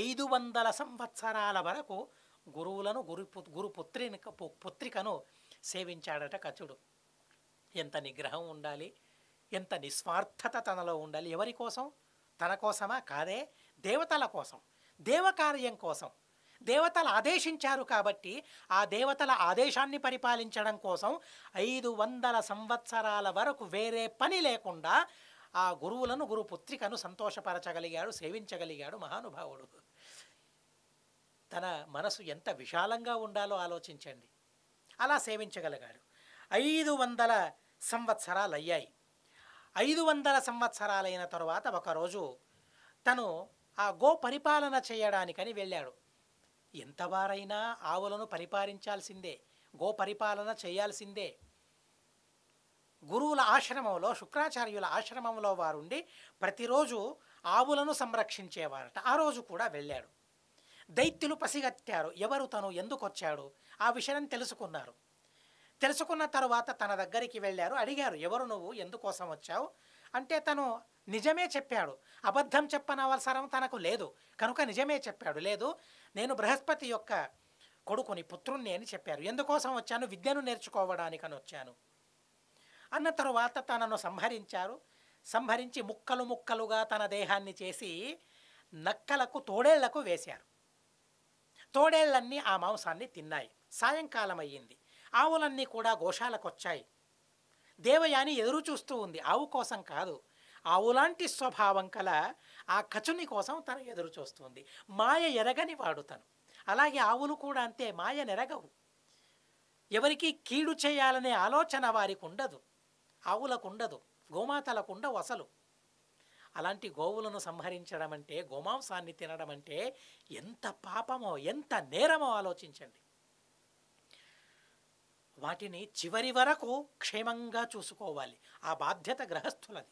ఐదు వందల సంవత్సరాల వరకు గురువులను గురు గురుపుత్రి పుత్రికను సేవించాడట కచుడు ఎంత నిగ్రహం ఉండాలి ఎంత నిస్వార్థత తనలో ఉండాలి ఎవరి కోసం తన కోసమా కాదే దేవతల కోసం దేవకార్యం కోసం దేవతలు ఆదేశించారు కాబట్టి ఆ దేవతల ఆదేశాన్ని పరిపాలించడం కోసం ఐదు వందల సంవత్సరాల వరకు వేరే పని లేకుండా ఆ గురువులను గురుపుత్రికను సంతోషపరచగలిగాడు సేవించగలిగాడు మహానుభావుడు తన మనసు ఎంత విశాలంగా ఉండాలో ఆలోచించండి అలా సేవించగలిగాడు ఐదు వందల సంవత్సరాలు అయ్యాయి ఐదు వందల సంవత్సరాలైన తరువాత ఒకరోజు తను ఆ గో పరిపాలన చేయడానికని వెళ్ళాడు ఎంతవారైనా ఆవులను పరిపాలించాల్సిందే గో పరిపాలన చేయాల్సిందే గురువుల ఆశ్రమంలో శుక్రాచార్యుల ఆశ్రమంలో వారుండి ప్రతిరోజు ఆవులను సంరక్షించేవారట ఆ రోజు కూడా వెళ్ళాడు దైత్యులు పసిగట్టారు ఎవరు తను ఎందుకొచ్చాడు ఆ విషయం తెలుసుకున్నారు తెలుసుకున్న తర్వాత తన దగ్గరికి వెళ్ళారు అడిగారు ఎవరు నువ్వు ఎందుకోసం వచ్చావు అంటే తను నిజమే చెప్పాడు అబద్ధం చెప్పనవసరం తనకు లేదు కనుక నిజమే చెప్పాడు లేదు నేను బృహస్పతి యొక్క కొడుకుని పుత్రుణ్ణి అని చెప్పారు ఎందుకోసం వచ్చాను విద్యను నేర్చుకోవడానికని వచ్చాను అన్న తరువాత తనను సంహరించారు సంహరించి ముక్కలు ముక్కలుగా తన దేహాన్ని చేసి నక్కలకు తోడేళ్లకు వేశారు తోడేళ్లన్నీ ఆ మాంసాన్ని తిన్నాయి సాయంకాలం అయ్యింది ఆవులన్నీ కూడా గోశాలకు వచ్చాయి దేవయాని ఎదురు చూస్తూ ఉంది ఆవు కోసం కాదు ఆవులాంటి స్వభావం కల ఆ కచుని కోసం తను ఎదురు చూస్తుంది మాయ ఎరగని వాడు తను అలాగే ఆవులు కూడా అంతే మాయ నెరగవు ఎవరికి కీడు చేయాలనే ఆలోచన వారికి ఉండదు ఆవులకు ఉండదు గోమాతలకు ఉండవు అసలు అలాంటి గోవులను సంహరించడం అంటే గోమాంసాన్ని తినడం అంటే ఎంత పాపమో ఎంత నేరమో ఆలోచించండి వాటిని చివరి వరకు క్షేమంగా చూసుకోవాలి ఆ బాధ్యత గ్రహస్థులది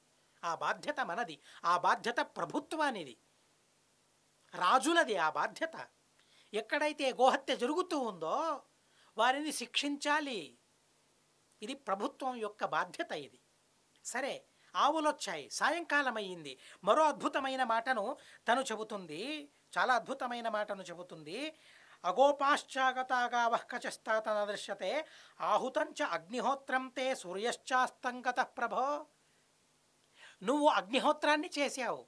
ఆ బాధ్యత మనది ఆ బాధ్యత ప్రభుత్వానిది రాజులది ఆ బాధ్యత ఎక్కడైతే గోహత్య జరుగుతూ ఉందో వారిని శిక్షించాలి ఇది ప్రభుత్వం యొక్క బాధ్యత ఇది సరే ఆవులొచ్చాయి సాయంకాలం అయ్యింది మరో అద్భుతమైన మాటను తను చెబుతుంది చాలా అద్భుతమైన మాటను చెబుతుంది అగోపాశ్చాగతాగావః కచస్తాతన దృశ్యతే ఆహుతంచ అగ్నిహోత్రం తే సూర్యశ్చాస్తంగత ప్రభో నువ్వు అగ్నిహోత్రాన్ని చేశావు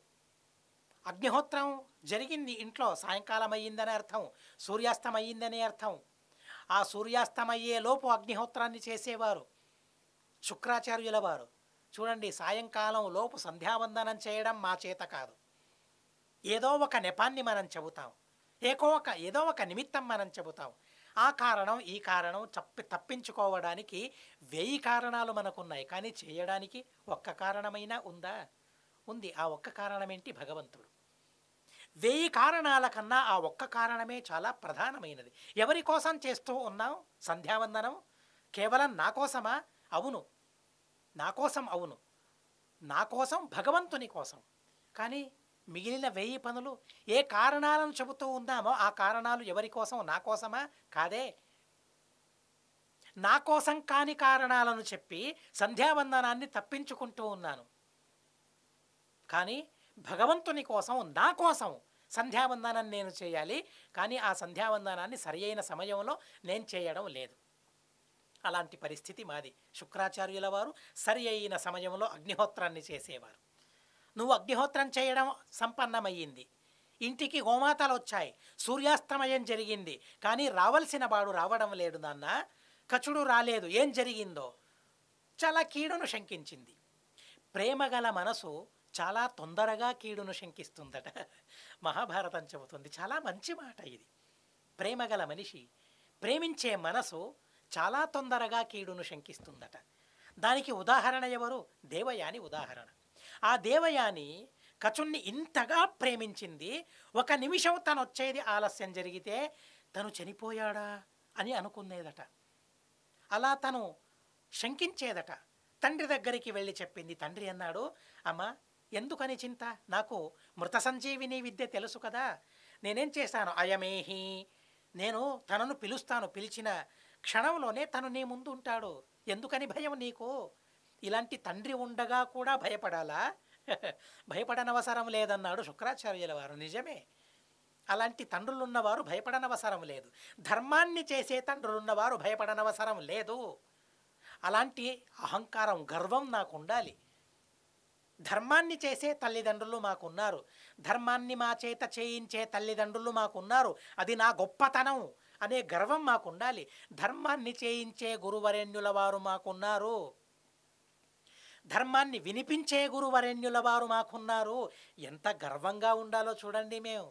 అగ్నిహోత్రం జరిగింది ఇంట్లో సాయంకాలం అయ్యిందనే అర్థం సూర్యాస్తమయ్యిందనే అర్థం ఆ సూర్యాస్తమయ్యే లోపు అగ్నిహోత్రాన్ని చేసేవారు శుక్రాచార్యుల వారు చూడండి సాయంకాలం లోపు సంధ్యావందనం చేయడం మా చేత కాదు ఏదో ఒక నెపాన్ని మనం చెబుతాం ఏకోక ఏదో ఒక నిమిత్తం మనం చెబుతాం ఆ కారణం ఈ కారణం తప్పి తప్పించుకోవడానికి వెయ్యి కారణాలు మనకున్నాయి కానీ చేయడానికి ఒక్క కారణమైనా ఉందా ఉంది ఆ ఒక్క కారణం ఏంటి భగవంతుడు వెయ్యి కారణాల కన్నా ఆ ఒక్క కారణమే చాలా ప్రధానమైనది ఎవరి కోసం చేస్తూ ఉన్నాం సంధ్యావందనం కేవలం నా కోసమా అవును నా కోసం అవును నా కోసం భగవంతుని కోసం కానీ మిగిలిన వెయ్యి పనులు ఏ కారణాలను చెబుతూ ఉన్నామో ఆ కారణాలు ఎవరి కోసం నా కోసమా కాదే నా కోసం కాని కారణాలను చెప్పి సంధ్యావందనాన్ని తప్పించుకుంటూ ఉన్నాను కానీ భగవంతుని కోసం నా కోసం సంధ్యావందనాన్ని నేను చేయాలి కానీ ఆ సంధ్యావందనాన్ని సరియైన సమయంలో నేను చేయడం లేదు అలాంటి పరిస్థితి మాది శుక్రాచార్యుల వారు సరి అయిన సమయంలో అగ్నిహోత్రాన్ని చేసేవారు నువ్వు అగ్నిహోత్రం చేయడం సంపన్నమయ్యింది ఇంటికి హోమాతలు వచ్చాయి సూర్యాస్తమయం జరిగింది కానీ రావలసిన వాడు రావడం లేడు నాన్న కచుడు రాలేదు ఏం జరిగిందో చాలా కీడును శంకించింది ప్రేమ గల మనసు చాలా తొందరగా కీడును శంకిస్తుందట మహాభారతం చెబుతుంది చాలా మంచి మాట ఇది ప్రేమ మనిషి ప్రేమించే మనసు చాలా తొందరగా కీడును శంకిస్తుందట దానికి ఉదాహరణ ఎవరు దేవయాని ఉదాహరణ ఆ దేవయాని కచుణ్ణి ఇంతగా ప్రేమించింది ఒక నిమిషం తను వచ్చేది ఆలస్యం జరిగితే తను చనిపోయాడా అని అనుకునేదట అలా తను శంకించేదట తండ్రి దగ్గరికి వెళ్ళి చెప్పింది తండ్రి అన్నాడు అమ్మ ఎందుకని చింత నాకు మృత సంజీవిని విద్య తెలుసు కదా నేనేం చేశాను అయమేహి నేను తనను పిలుస్తాను పిలిచిన క్షణంలోనే తను నీ ముందు ఉంటాడు ఎందుకని భయం నీకు ఇలాంటి తండ్రి ఉండగా కూడా భయపడాలా భయపడనవసరం లేదన్నాడు శుక్రాచార్యుల వారు నిజమే అలాంటి తండ్రులున్నవారు భయపడనవసరం లేదు ధర్మాన్ని చేసే తండ్రులున్నవారు భయపడనవసరం లేదు అలాంటి అహంకారం గర్వం నాకు ఉండాలి ధర్మాన్ని చేసే తల్లిదండ్రులు మాకున్నారు ధర్మాన్ని మా చేత చేయించే తల్లిదండ్రులు మాకున్నారు అది నా గొప్పతనం అనే గర్వం మాకుండాలి ధర్మాన్ని చేయించే గురువరేణ్యుల వారు మాకున్నారు ధర్మాన్ని వినిపించే గురువరణ్యుల వారు మాకున్నారు ఎంత గర్వంగా ఉండాలో చూడండి మేము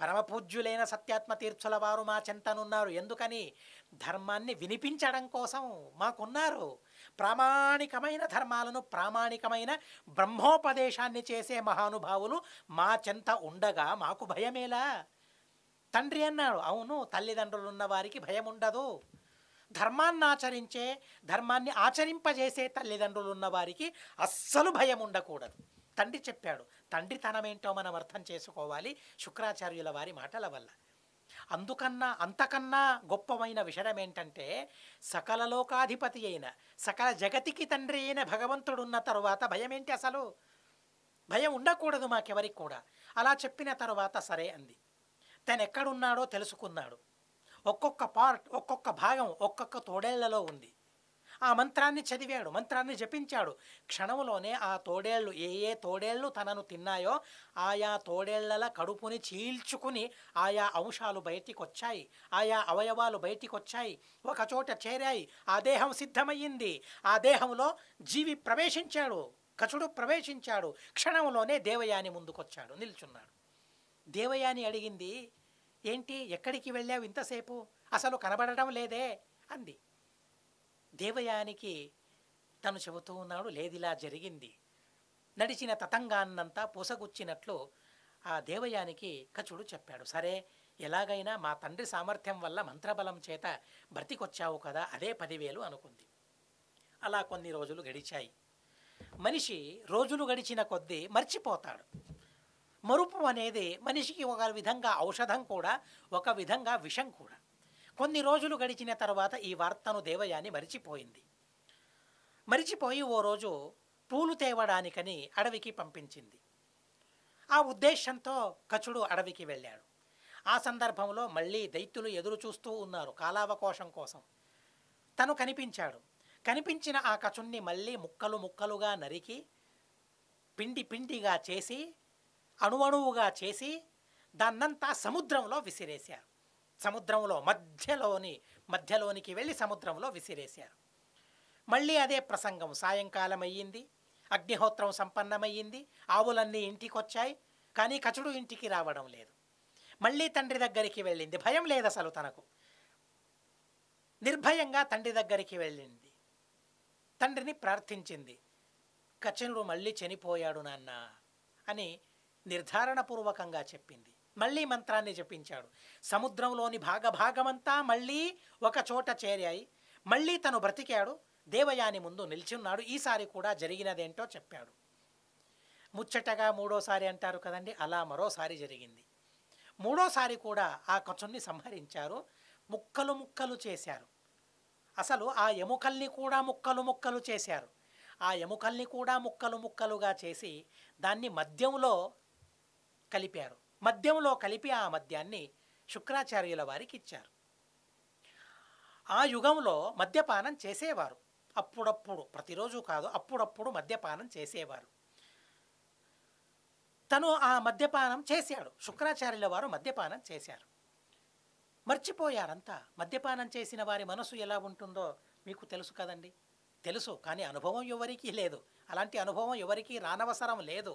పరమపూజ్యులైన సత్యాత్మ తీర్థుల వారు మా చెంతనున్నారు ఎందుకని ధర్మాన్ని వినిపించడం కోసం మాకున్నారు ప్రామాణికమైన ధర్మాలను ప్రామాణికమైన బ్రహ్మోపదేశాన్ని చేసే మహానుభావులు మా చెంత ఉండగా మాకు భయమేలా తండ్రి అన్నాడు అవును ఉన్న వారికి భయం ఉండదు ధర్మాన్ని ఆచరించే ధర్మాన్ని ఆచరింపజేసే తల్లిదండ్రులు ఉన్న వారికి అస్సలు భయం ఉండకూడదు తండ్రి చెప్పాడు తండ్రి తనమేంటో మనం అర్థం చేసుకోవాలి శుక్రాచార్యుల వారి మాటల వల్ల అందుకన్నా అంతకన్నా గొప్పమైన విషయం ఏంటంటే సకల లోకాధిపతి అయిన సకల జగతికి తండ్రి అయిన భగవంతుడున్న తరువాత భయం ఏంటి అసలు భయం ఉండకూడదు మాకెవరికి కూడా అలా చెప్పిన తర్వాత సరే అంది తను ఎక్కడున్నాడో తెలుసుకున్నాడు ఒక్కొక్క పార్ట్ ఒక్కొక్క భాగం ఒక్కొక్క తోడేళ్లలో ఉంది ఆ మంత్రాన్ని చదివాడు మంత్రాన్ని జపించాడు క్షణంలోనే ఆ తోడేళ్ళు ఏ ఏ తోడేళ్ళు తనను తిన్నాయో ఆయా తోడేళ్ల కడుపుని చీల్చుకుని ఆయా అంశాలు బయటికి వచ్చాయి ఆయా అవయవాలు బయటికి వచ్చాయి ఒకచోట చేరాయి ఆ దేహం సిద్ధమయ్యింది ఆ దేహంలో జీవి ప్రవేశించాడు కచుడు ప్రవేశించాడు క్షణంలోనే దేవయాని ముందుకొచ్చాడు నిల్చున్నాడు దేవయాని అడిగింది ఏంటి ఎక్కడికి వెళ్ళావు ఇంతసేపు అసలు కనబడటం లేదే అంది దేవయానికి తను చెబుతూ ఉన్నాడు లేదిలా జరిగింది నడిచిన తతంగాన్నంతా పూసగుచ్చినట్లు ఆ దేవయానికి కచుడు చెప్పాడు సరే ఎలాగైనా మా తండ్రి సామర్థ్యం వల్ల మంత్రబలం చేత బ్రతికొచ్చావు కదా అదే పదివేలు అనుకుంది అలా కొన్ని రోజులు గడిచాయి మనిషి రోజులు గడిచిన కొద్దీ మర్చిపోతాడు మరుపు అనేది మనిషికి ఒక విధంగా ఔషధం కూడా ఒక విధంగా విషం కూడా కొన్ని రోజులు గడిచిన తర్వాత ఈ వార్తను దేవయాని మరిచిపోయింది మరిచిపోయి ఓ రోజు పూలు తేవడానికని అడవికి పంపించింది ఆ ఉద్దేశంతో కచుడు అడవికి వెళ్ళాడు ఆ సందర్భంలో మళ్ళీ దైత్యులు ఎదురు చూస్తూ ఉన్నారు కాలావకోశం కోసం తను కనిపించాడు కనిపించిన ఆ కచుణ్ణి మళ్ళీ ముక్కలు ముక్కలుగా నరికి పిండి పిండిగా చేసి అణువణువుగా చేసి దాన్నంతా సముద్రంలో విసిరేశారు సముద్రంలో మధ్యలోని మధ్యలోనికి వెళ్ళి సముద్రంలో విసిరేశారు మళ్ళీ అదే ప్రసంగం సాయంకాలం అయ్యింది అగ్నిహోత్రం సంపన్నమయ్యింది ఆవులన్నీ ఇంటికి వచ్చాయి కానీ కచుడు ఇంటికి రావడం లేదు మళ్ళీ తండ్రి దగ్గరికి వెళ్ళింది భయం లేదు అసలు తనకు నిర్భయంగా తండ్రి దగ్గరికి వెళ్ళింది తండ్రిని ప్రార్థించింది కచనుడు మళ్ళీ చనిపోయాడు నాన్న అని నిర్ధారణపూర్వకంగా చెప్పింది మళ్ళీ మంత్రాన్ని జపించాడు సముద్రంలోని భాగభాగమంతా మళ్ళీ ఒక చోట చేరాయి మళ్ళీ తను బ్రతికాడు దేవయాని ముందు నిల్చున్నాడు ఈసారి కూడా జరిగినదేంటో చెప్పాడు ముచ్చటగా మూడోసారి అంటారు కదండి అలా మరోసారి జరిగింది మూడోసారి కూడా ఆ కచున్ని సంహరించారు ముక్కలు ముక్కలు చేశారు అసలు ఆ ఎముకల్ని కూడా ముక్కలు ముక్కలు చేశారు ఆ ఎముకల్ని కూడా ముక్కలు ముక్కలుగా చేసి దాన్ని మద్యంలో కలిపారు మద్యంలో కలిపి ఆ మద్యాన్ని శుక్రాచార్యుల వారికి ఇచ్చారు ఆ యుగంలో మద్యపానం చేసేవారు అప్పుడప్పుడు ప్రతిరోజు కాదు అప్పుడప్పుడు మద్యపానం చేసేవారు తను ఆ మద్యపానం చేశాడు శుక్రాచార్యుల వారు మద్యపానం చేశారు మర్చిపోయారంతా మద్యపానం చేసిన వారి మనసు ఎలా ఉంటుందో మీకు తెలుసు కదండి తెలుసు కానీ అనుభవం ఎవరికీ లేదు అలాంటి అనుభవం ఎవరికీ రానవసరం లేదు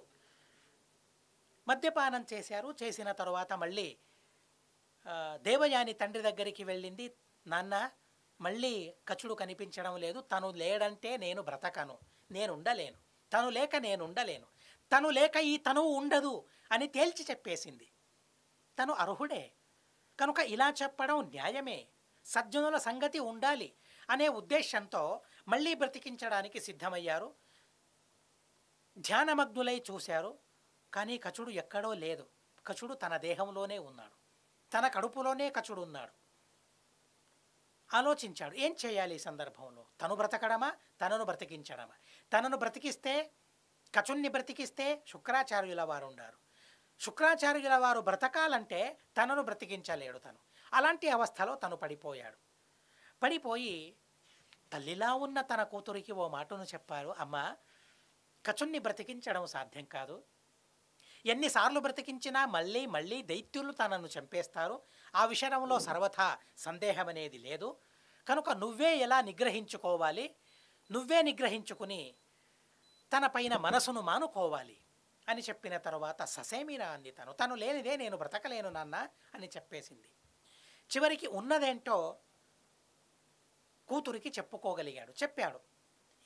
మద్యపానం చేశారు చేసిన తర్వాత మళ్ళీ దేవయాని తండ్రి దగ్గరికి వెళ్ళింది నాన్న మళ్ళీ కచుడు కనిపించడం లేదు తను లేడంటే నేను బ్రతకను నేను ఉండలేను తను లేక నేను ఉండలేను తను లేక ఈ తనువు ఉండదు అని తేల్చి చెప్పేసింది తను అర్హుడే కనుక ఇలా చెప్పడం న్యాయమే సజ్జనుల సంగతి ఉండాలి అనే ఉద్దేశంతో మళ్ళీ బ్రతికించడానికి సిద్ధమయ్యారు ధ్యానమగ్నులై చూశారు కానీ కచుడు ఎక్కడో లేదు కచుడు తన దేహంలోనే ఉన్నాడు తన కడుపులోనే కచుడు ఉన్నాడు ఆలోచించాడు ఏం చేయాలి ఈ సందర్భంలో తను బ్రతకడమా తనను బ్రతికించడమా తనను బ్రతికిస్తే కచుణ్ణి బ్రతికిస్తే శుక్రాచార్యుల వారు ఉన్నారు శుక్రాచార్యుల వారు బ్రతకాలంటే తనను బ్రతికించలేడు తను అలాంటి అవస్థలో తను పడిపోయాడు పడిపోయి తల్లిలా ఉన్న తన కూతురికి ఓ మాటను చెప్పారు అమ్మ కచుణ్ణి బ్రతికించడం సాధ్యం కాదు ఎన్నిసార్లు బ్రతికించినా మళ్ళీ మళ్ళీ దైత్యులు తనను చంపేస్తారు ఆ విషయంలో సర్వథా సందేహం అనేది లేదు కనుక నువ్వే ఎలా నిగ్రహించుకోవాలి నువ్వే నిగ్రహించుకుని తన పైన మనసును మానుకోవాలి అని చెప్పిన తర్వాత ససేమీరా అంది తను తను లేనిదే నేను బ్రతకలేను నాన్న అని చెప్పేసింది చివరికి ఉన్నదేంటో కూతురికి చెప్పుకోగలిగాడు చెప్పాడు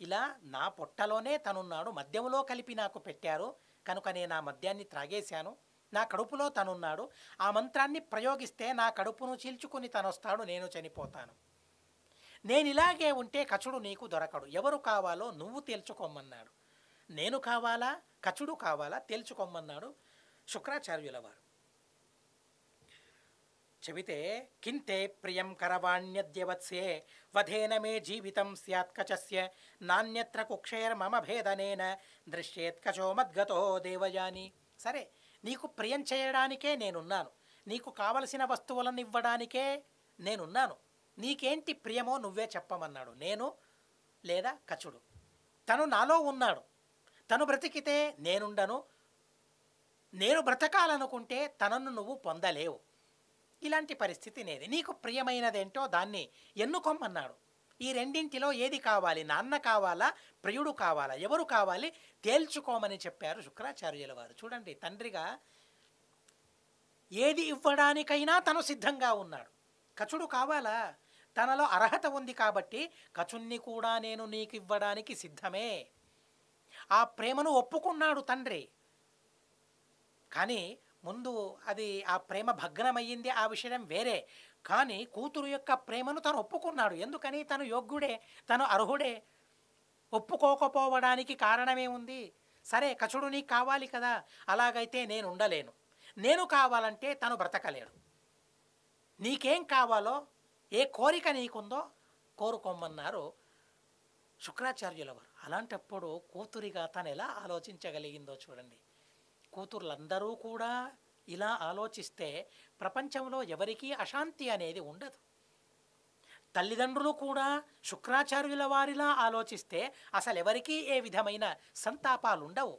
ఇలా నా పొట్టలోనే తనున్నాడు మద్యంలో కలిపి నాకు పెట్టారు కనుక నేను ఆ మద్యాన్ని త్రాగేశాను నా కడుపులో తనున్నాడు ఆ మంత్రాన్ని ప్రయోగిస్తే నా కడుపును చీల్చుకుని తనొస్తాడు నేను చనిపోతాను నేను ఇలాగే ఉంటే కచుడు నీకు దొరకడు ఎవరు కావాలో నువ్వు తేల్చుకోమన్నాడు నేను కావాలా కచుడు కావాలా తేల్చుకోమన్నాడు శుక్రాచార్యుల వారు చెబితే కింతే ప్రియం కరవాణ్యద్యవత్సే వధేన మే జీవితం స్యాత్కచస్య నాణ్యత్ర మమ భేదనేన దృశ్యేత్కచో మద్గతో దేవయాని సరే నీకు ప్రియం చేయడానికే నేనున్నాను నీకు కావలసిన వస్తువులను ఇవ్వడానికే నేనున్నాను నీకేంటి ప్రియమో నువ్వే చెప్పమన్నాడు నేను లేదా కచుడు తను నాలో ఉన్నాడు తను బ్రతికితే నేనుండను నేను బ్రతకాలనుకుంటే తనను నువ్వు పొందలేవు ఇలాంటి పరిస్థితి నేది నీకు ప్రియమైనదేంటో దాన్ని ఎన్నుకోమన్నాడు ఈ రెండింటిలో ఏది కావాలి నాన్న కావాలా ప్రియుడు కావాలా ఎవరు కావాలి తేల్చుకోమని చెప్పారు శుక్రాచార్యుల వారు చూడండి తండ్రిగా ఏది ఇవ్వడానికైనా తను సిద్ధంగా ఉన్నాడు కచుడు కావాలా తనలో అర్హత ఉంది కాబట్టి కచుణ్ణి కూడా నేను నీకు ఇవ్వడానికి సిద్ధమే ఆ ప్రేమను ఒప్పుకున్నాడు తండ్రి కానీ ముందు అది ఆ ప్రేమ భగ్నమయ్యింది ఆ విషయం వేరే కానీ కూతురు యొక్క ప్రేమను తను ఒప్పుకున్నాడు ఎందుకని తను యోగ్యుడే తను అర్హుడే ఒప్పుకోకపోవడానికి కారణమేముంది సరే కచుడు నీకు కావాలి కదా అలాగైతే నేను ఉండలేను నేను కావాలంటే తను బ్రతకలేడు నీకేం కావాలో ఏ కోరిక నీకుందో కోరుకోమన్నారు శుక్రాచార్యుల వారు అలాంటప్పుడు కూతురిగా తను ఎలా ఆలోచించగలిగిందో చూడండి కూతుర్లందరూ కూడా ఇలా ఆలోచిస్తే ప్రపంచంలో ఎవరికీ అశాంతి అనేది ఉండదు తల్లిదండ్రులు కూడా శుక్రాచార్యుల వారిలా ఆలోచిస్తే అసలు ఎవరికీ ఏ విధమైన సంతాపాలు ఉండవు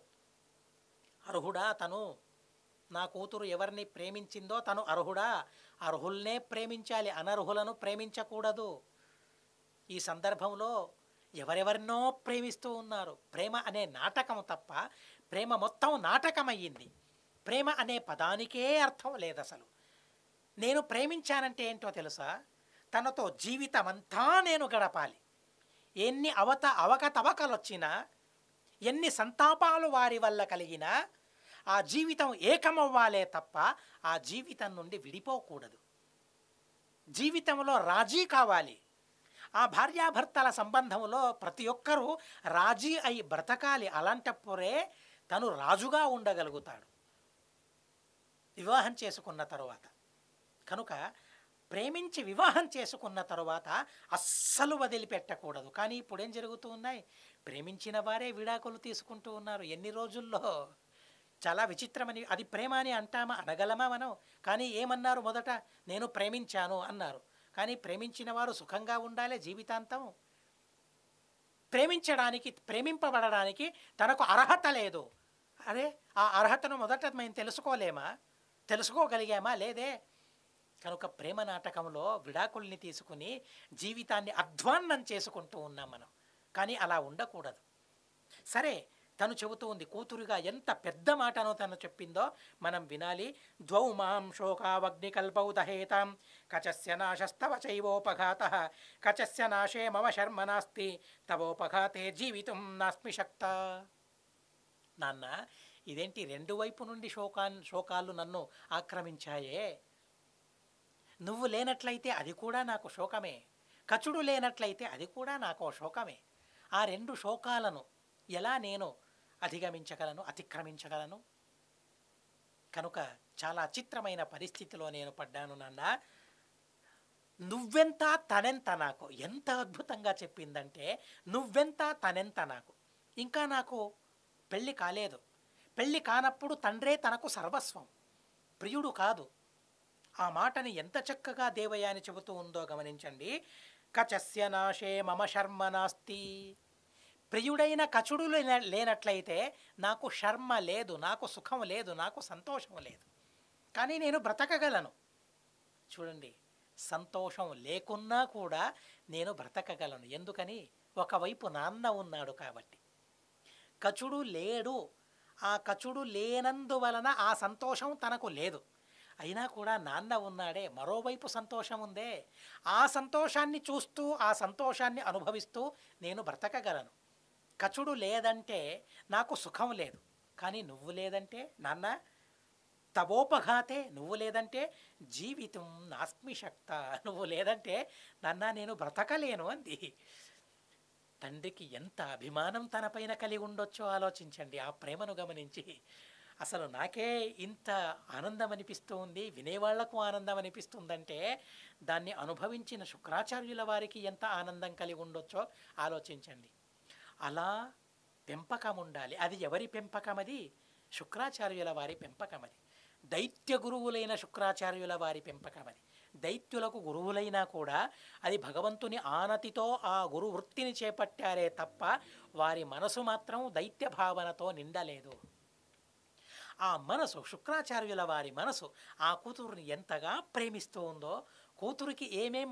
అర్హుడా తను నా కూతురు ఎవరిని ప్రేమించిందో తను అర్హుడా అర్హుల్నే ప్రేమించాలి అనర్హులను ప్రేమించకూడదు ఈ సందర్భంలో ఎవరెవరినో ప్రేమిస్తూ ఉన్నారు ప్రేమ అనే నాటకం తప్ప ప్రేమ మొత్తం నాటకమయ్యింది ప్రేమ అనే పదానికే అర్థం లేదు అసలు నేను ప్రేమించానంటే ఏంటో తెలుసా తనతో జీవితమంతా నేను గడపాలి ఎన్ని అవత అవకతవకలు వచ్చినా ఎన్ని సంతాపాలు వారి వల్ల కలిగినా ఆ జీవితం ఏకమవ్వాలే తప్ప ఆ జీవితం నుండి విడిపోకూడదు జీవితంలో రాజీ కావాలి ఆ భార్యాభర్తల సంబంధంలో ప్రతి ఒక్కరూ రాజీ అయి బ్రతకాలి అలాంటప్పుడే తను రాజుగా ఉండగలుగుతాడు వివాహం చేసుకున్న తరువాత కనుక ప్రేమించి వివాహం చేసుకున్న తరువాత అస్సలు వదిలిపెట్టకూడదు కానీ ఇప్పుడేం జరుగుతూ ఉన్నాయి ప్రేమించిన వారే విడాకులు తీసుకుంటూ ఉన్నారు ఎన్ని రోజుల్లో చాలా విచిత్రమని అది ప్రేమ అని అంటామా అనగలమా మనం కానీ ఏమన్నారు మొదట నేను ప్రేమించాను అన్నారు కానీ ప్రేమించిన వారు సుఖంగా ఉండాలి జీవితాంతం ప్రేమించడానికి ప్రేమింపబడడానికి తనకు అర్హత లేదు అదే ఆ అర్హతను మొదట మేము తెలుసుకోలేమా తెలుసుకోగలిగామా లేదే కనుక ప్రేమ నాటకంలో విడాకుల్ని తీసుకుని జీవితాన్ని అధ్వాన్నం చేసుకుంటూ ఉన్నాం మనం కానీ అలా ఉండకూడదు సరే తను చెబుతూ ఉంది కూతురుగా ఎంత పెద్ద మాటనో తను చెప్పిందో మనం వినాలి ద్వౌ మాం కల్పౌ దహేతాం కచస్య నాశస్తవ చైవోపఘాత కచస్య నాశే మమ శర్మ నాస్తి తవోపఘాతే జీవితం నాస్మి శక్త నాన్న ఇదేంటి రెండు వైపు నుండి శోకా శోకాలు నన్ను ఆక్రమించాయే నువ్వు లేనట్లయితే అది కూడా నాకు శోకమే కచుడు లేనట్లయితే అది కూడా నాకు శోకమే ఆ రెండు శోకాలను ఎలా నేను అధిగమించగలను అతిక్రమించగలను కనుక చాలా చిత్రమైన పరిస్థితిలో నేను పడ్డాను నాన్న నువ్వెంత తనెంత నాకు ఎంత అద్భుతంగా చెప్పిందంటే నువ్వెంత తనెంత నాకు ఇంకా నాకు పెళ్ళి కాలేదు పెళ్ళి కానప్పుడు తండ్రే తనకు సర్వస్వం ప్రియుడు కాదు ఆ మాటని ఎంత చక్కగా దేవయాని చెబుతూ ఉందో గమనించండి కచస్య నాశే మమ శర్మ నాస్తి ప్రియుడైన కచుడు లేనట్లయితే నాకు శర్మ లేదు నాకు సుఖం లేదు నాకు సంతోషం లేదు కానీ నేను బ్రతకగలను చూడండి సంతోషం లేకున్నా కూడా నేను బ్రతకగలను ఎందుకని ఒకవైపు నాన్న ఉన్నాడు కాబట్టి కచుడు లేడు ఆ కచుడు లేనందువలన ఆ సంతోషం తనకు లేదు అయినా కూడా నాన్న ఉన్నాడే మరోవైపు సంతోషం ఉందే ఆ సంతోషాన్ని చూస్తూ ఆ సంతోషాన్ని అనుభవిస్తూ నేను బ్రతకగలను కచుడు లేదంటే నాకు సుఖం లేదు కానీ నువ్వు లేదంటే నాన్న తవోపఘాతే నువ్వు లేదంటే జీవితం నాస్మిశక్త నువ్వు లేదంటే నాన్న నేను బ్రతకలేను అంది తండ్రికి ఎంత అభిమానం తనపైన కలిగి ఉండొచ్చో ఆలోచించండి ఆ ప్రేమను గమనించి అసలు నాకే ఇంత ఆనందం అనిపిస్తుంది వినేవాళ్లకు ఆనందం అనిపిస్తుందంటే దాన్ని అనుభవించిన శుక్రాచార్యుల వారికి ఎంత ఆనందం కలిగి ఉండొచ్చో ఆలోచించండి అలా పెంపకం ఉండాలి అది ఎవరి పెంపకం అది శుక్రాచార్యుల వారి పెంపకం అది దైత్య గురువులైన శుక్రాచార్యుల వారి పెంపకం అది దైత్యులకు గురువులైనా కూడా అది భగవంతుని ఆనతితో ఆ గురు వృత్తిని చేపట్టారే తప్ప వారి మనసు మాత్రం దైత్య భావనతో నిండలేదు ఆ మనసు శుక్రాచార్యుల వారి మనసు ఆ కూతురుని ఎంతగా ప్రేమిస్తూ ఉందో కూతురికి ఏమేం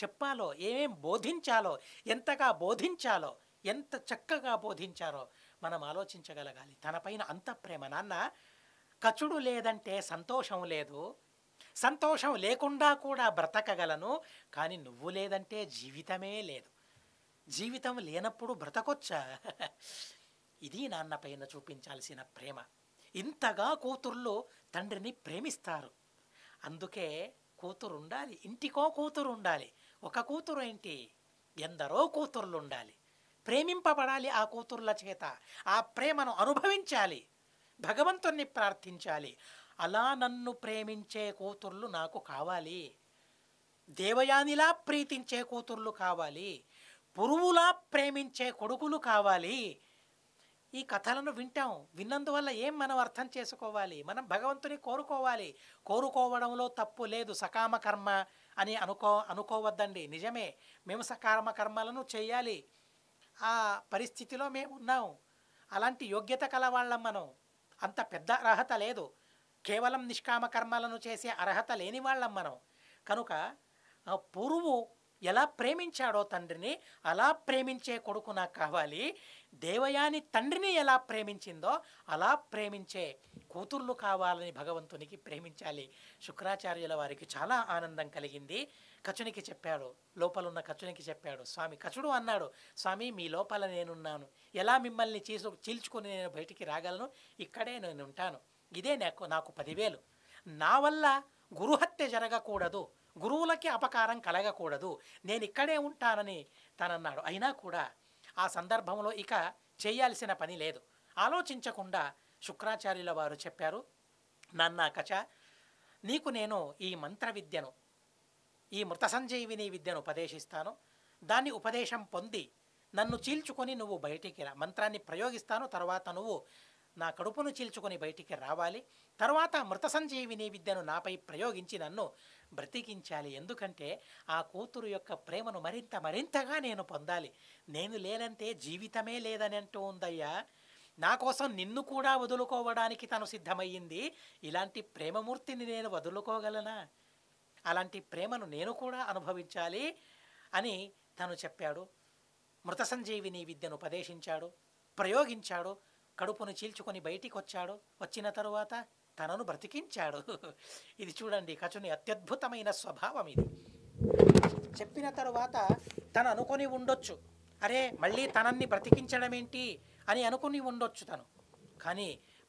చెప్పాలో ఏమేం బోధించాలో ఎంతగా బోధించాలో ఎంత చక్కగా బోధించారో మనం ఆలోచించగలగాలి తనపైన అంత ప్రేమ నాన్న కచుడు లేదంటే సంతోషం లేదు సంతోషం లేకుండా కూడా బ్రతకగలను కానీ నువ్వు లేదంటే జీవితమే లేదు జీవితం లేనప్పుడు బ్రతకొచ్చా ఇది నాన్న పైన చూపించాల్సిన ప్రేమ ఇంతగా కూతుర్లు తండ్రిని ప్రేమిస్తారు అందుకే కూతురు ఉండాలి ఇంటికో కూతురు ఉండాలి ఒక కూతురు ఏంటి ఎందరో కూతుర్లు ఉండాలి ప్రేమింపబడాలి ఆ కూతుర్ల చేత ఆ ప్రేమను అనుభవించాలి భగవంతుణ్ణి ప్రార్థించాలి అలా నన్ను ప్రేమించే కూతుర్లు నాకు కావాలి దేవయానిలా ప్రీతించే కూతుర్లు కావాలి పురువులా ప్రేమించే కొడుకులు కావాలి ఈ కథలను వింటాం విన్నందువల్ల ఏం మనం అర్థం చేసుకోవాలి మనం భగవంతుని కోరుకోవాలి కోరుకోవడంలో తప్పు లేదు సకామ కర్మ అని అనుకో అనుకోవద్దండి నిజమే మేము సకామ కర్మలను చేయాలి ఆ పరిస్థితిలో మేము ఉన్నాం అలాంటి యోగ్యత కల వాళ్ళం మనం అంత పెద్ద అర్హత లేదు కేవలం నిష్కామ కర్మాలను చేసే అర్హత లేని వాళ్ళం మనం కనుక పురువు ఎలా ప్రేమించాడో తండ్రిని అలా ప్రేమించే కొడుకు నాకు కావాలి దేవయాని తండ్రిని ఎలా ప్రేమించిందో అలా ప్రేమించే కూతుర్లు కావాలని భగవంతునికి ప్రేమించాలి శుక్రాచార్యుల వారికి చాలా ఆనందం కలిగింది కచునికి చెప్పాడు లోపలున్న కచునికి చెప్పాడు స్వామి కచుడు అన్నాడు స్వామి మీ లోపల నేనున్నాను ఎలా మిమ్మల్ని చీసు చీల్చుకొని నేను బయటికి రాగలను ఇక్కడే నేను ఉంటాను ఇదే నాకు నాకు పదివేలు నా వల్ల గురుహత్య జరగకూడదు గురువులకి అపకారం కలగకూడదు నేను ఇక్కడే ఉంటానని తనన్నాడు అయినా కూడా ఆ సందర్భంలో ఇక చేయాల్సిన పని లేదు ఆలోచించకుండా శుక్రాచార్యుల వారు చెప్పారు నాన్న కచ నీకు నేను ఈ మంత్ర విద్యను ఈ మృత సంజీవిని విద్యను ఉపదేశిస్తాను దాన్ని ఉపదేశం పొంది నన్ను చీల్చుకొని నువ్వు బయటికి రా మంత్రాన్ని ప్రయోగిస్తాను తర్వాత నువ్వు నా కడుపును చీల్చుకొని బయటికి రావాలి తర్వాత మృత సంజీవిని విద్యను నాపై ప్రయోగించి నన్ను బ్రతికించాలి ఎందుకంటే ఆ కూతురు యొక్క ప్రేమను మరింత మరింతగా నేను పొందాలి నేను లేనంటే జీవితమే లేదని అంటూ ఉందయ్యా నా కోసం నిన్ను కూడా వదులుకోవడానికి తను సిద్ధమయ్యింది ఇలాంటి ప్రేమమూర్తిని నేను వదులుకోగలనా అలాంటి ప్రేమను నేను కూడా అనుభవించాలి అని తను చెప్పాడు మృత సంజీవిని విద్యను ఉపదేశించాడు ప్రయోగించాడు కడుపును చీల్చుకొని బయటికి వచ్చాడు వచ్చిన తరువాత తనను బ్రతికించాడు ఇది చూడండి కచుని అత్యద్భుతమైన స్వభావం ఇది చెప్పిన తరువాత తను అనుకుని ఉండొచ్చు అరే మళ్ళీ తనని బ్రతికించడం ఏంటి అని అనుకుని ఉండొచ్చు తను కానీ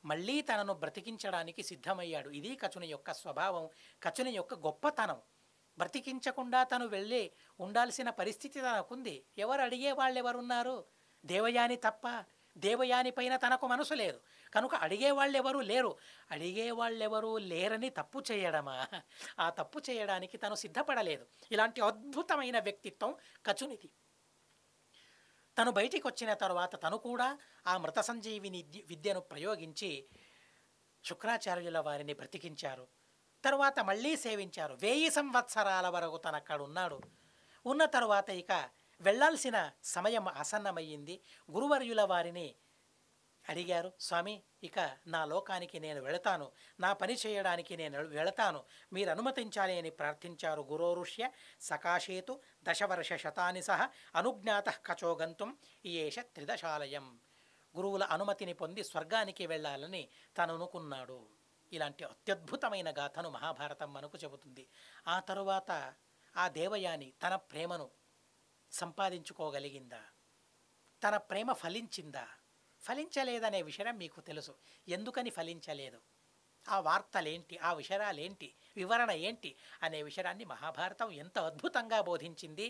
మళ్ళీ తనను బ్రతికించడానికి సిద్ధమయ్యాడు ఇది కచుని యొక్క స్వభావం కచుని యొక్క గొప్పతనం బ్రతికించకుండా తను వెళ్ళి ఉండాల్సిన పరిస్థితి తనకుంది ఎవరు అడిగే వాళ్ళు ఎవరున్నారు దేవయాని తప్ప దేవయాని పైన తనకు మనసు లేదు కనుక అడిగేవాళ్ళెవరూ లేరు అడిగేవాళ్ళెవరూ లేరని తప్పు చేయడమా ఆ తప్పు చేయడానికి తను సిద్ధపడలేదు ఇలాంటి అద్భుతమైన వ్యక్తిత్వం కచునిది తను బయటికి వచ్చిన తర్వాత తను కూడా ఆ మృత సంజీవిని విద్యను ప్రయోగించి శుక్రాచార్యుల వారిని బ్రతికించారు తర్వాత మళ్ళీ సేవించారు వేయి సంవత్సరాల వరకు తను అక్కడ ఉన్నాడు ఉన్న తర్వాత ఇక వెళ్లాల్సిన సమయం ఆసన్నమయ్యింది గురువర్యుల వారిని అడిగారు స్వామి ఇక నా లోకానికి నేను వెళతాను నా పని చేయడానికి నేను వెళతాను మీరు అనుమతించాలి అని ప్రార్థించారు గురోరుష్య సకాశేతు దశవర్ష శతాని సహ అనుజ్ఞాత కచోగంతుం ఈయేష త్రిదశాలయం గురువుల అనుమతిని పొంది స్వర్గానికి వెళ్ళాలని తను అనుకున్నాడు ఇలాంటి అత్యద్భుతమైన గాథను మహాభారతం మనకు చెబుతుంది ఆ తరువాత ఆ దేవయాని తన ప్రేమను సంపాదించుకోగలిగిందా తన ప్రేమ ఫలించిందా ఫలించలేదనే విషయం మీకు తెలుసు ఎందుకని ఫలించలేదు ఆ వార్తలేంటి ఆ విషయాలేంటి వివరణ ఏంటి అనే విషయాన్ని మహాభారతం ఎంత అద్భుతంగా బోధించింది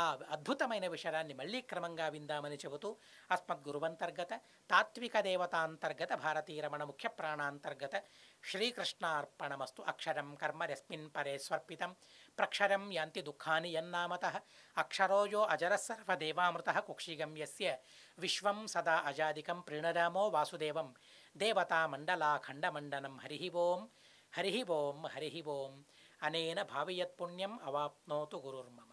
ఆ అద్భుతమైన విషయాన్ని మళ్ళీ క్రమంగా విందామని చెబుతూ అస్మద్గురువంతర్గత తాత్విక దేవతాంతర్గత భారతీయ రమణ ముఖ్య ప్రాణాంతర్గత శ్రీకృష్ణార్పణమస్తు అక్షరం కర్మ రస్మిన్ పరే స్వర్పితం प्रक्षरं यान्ति दुःखानि यन्नामतः अक्षरो यो अजरः सर्वदेवामृतः कुक्षिगम्यस्य विश्वं सदा अजादिकं प्रीणरामो वासुदेवं देवतामण्डलाखण्डमण्डनं हरिः ओं हरिः ओं हरिः ओम् अनेन भावयत्पुण्यम् अवाप्नोतु गुरुर्मम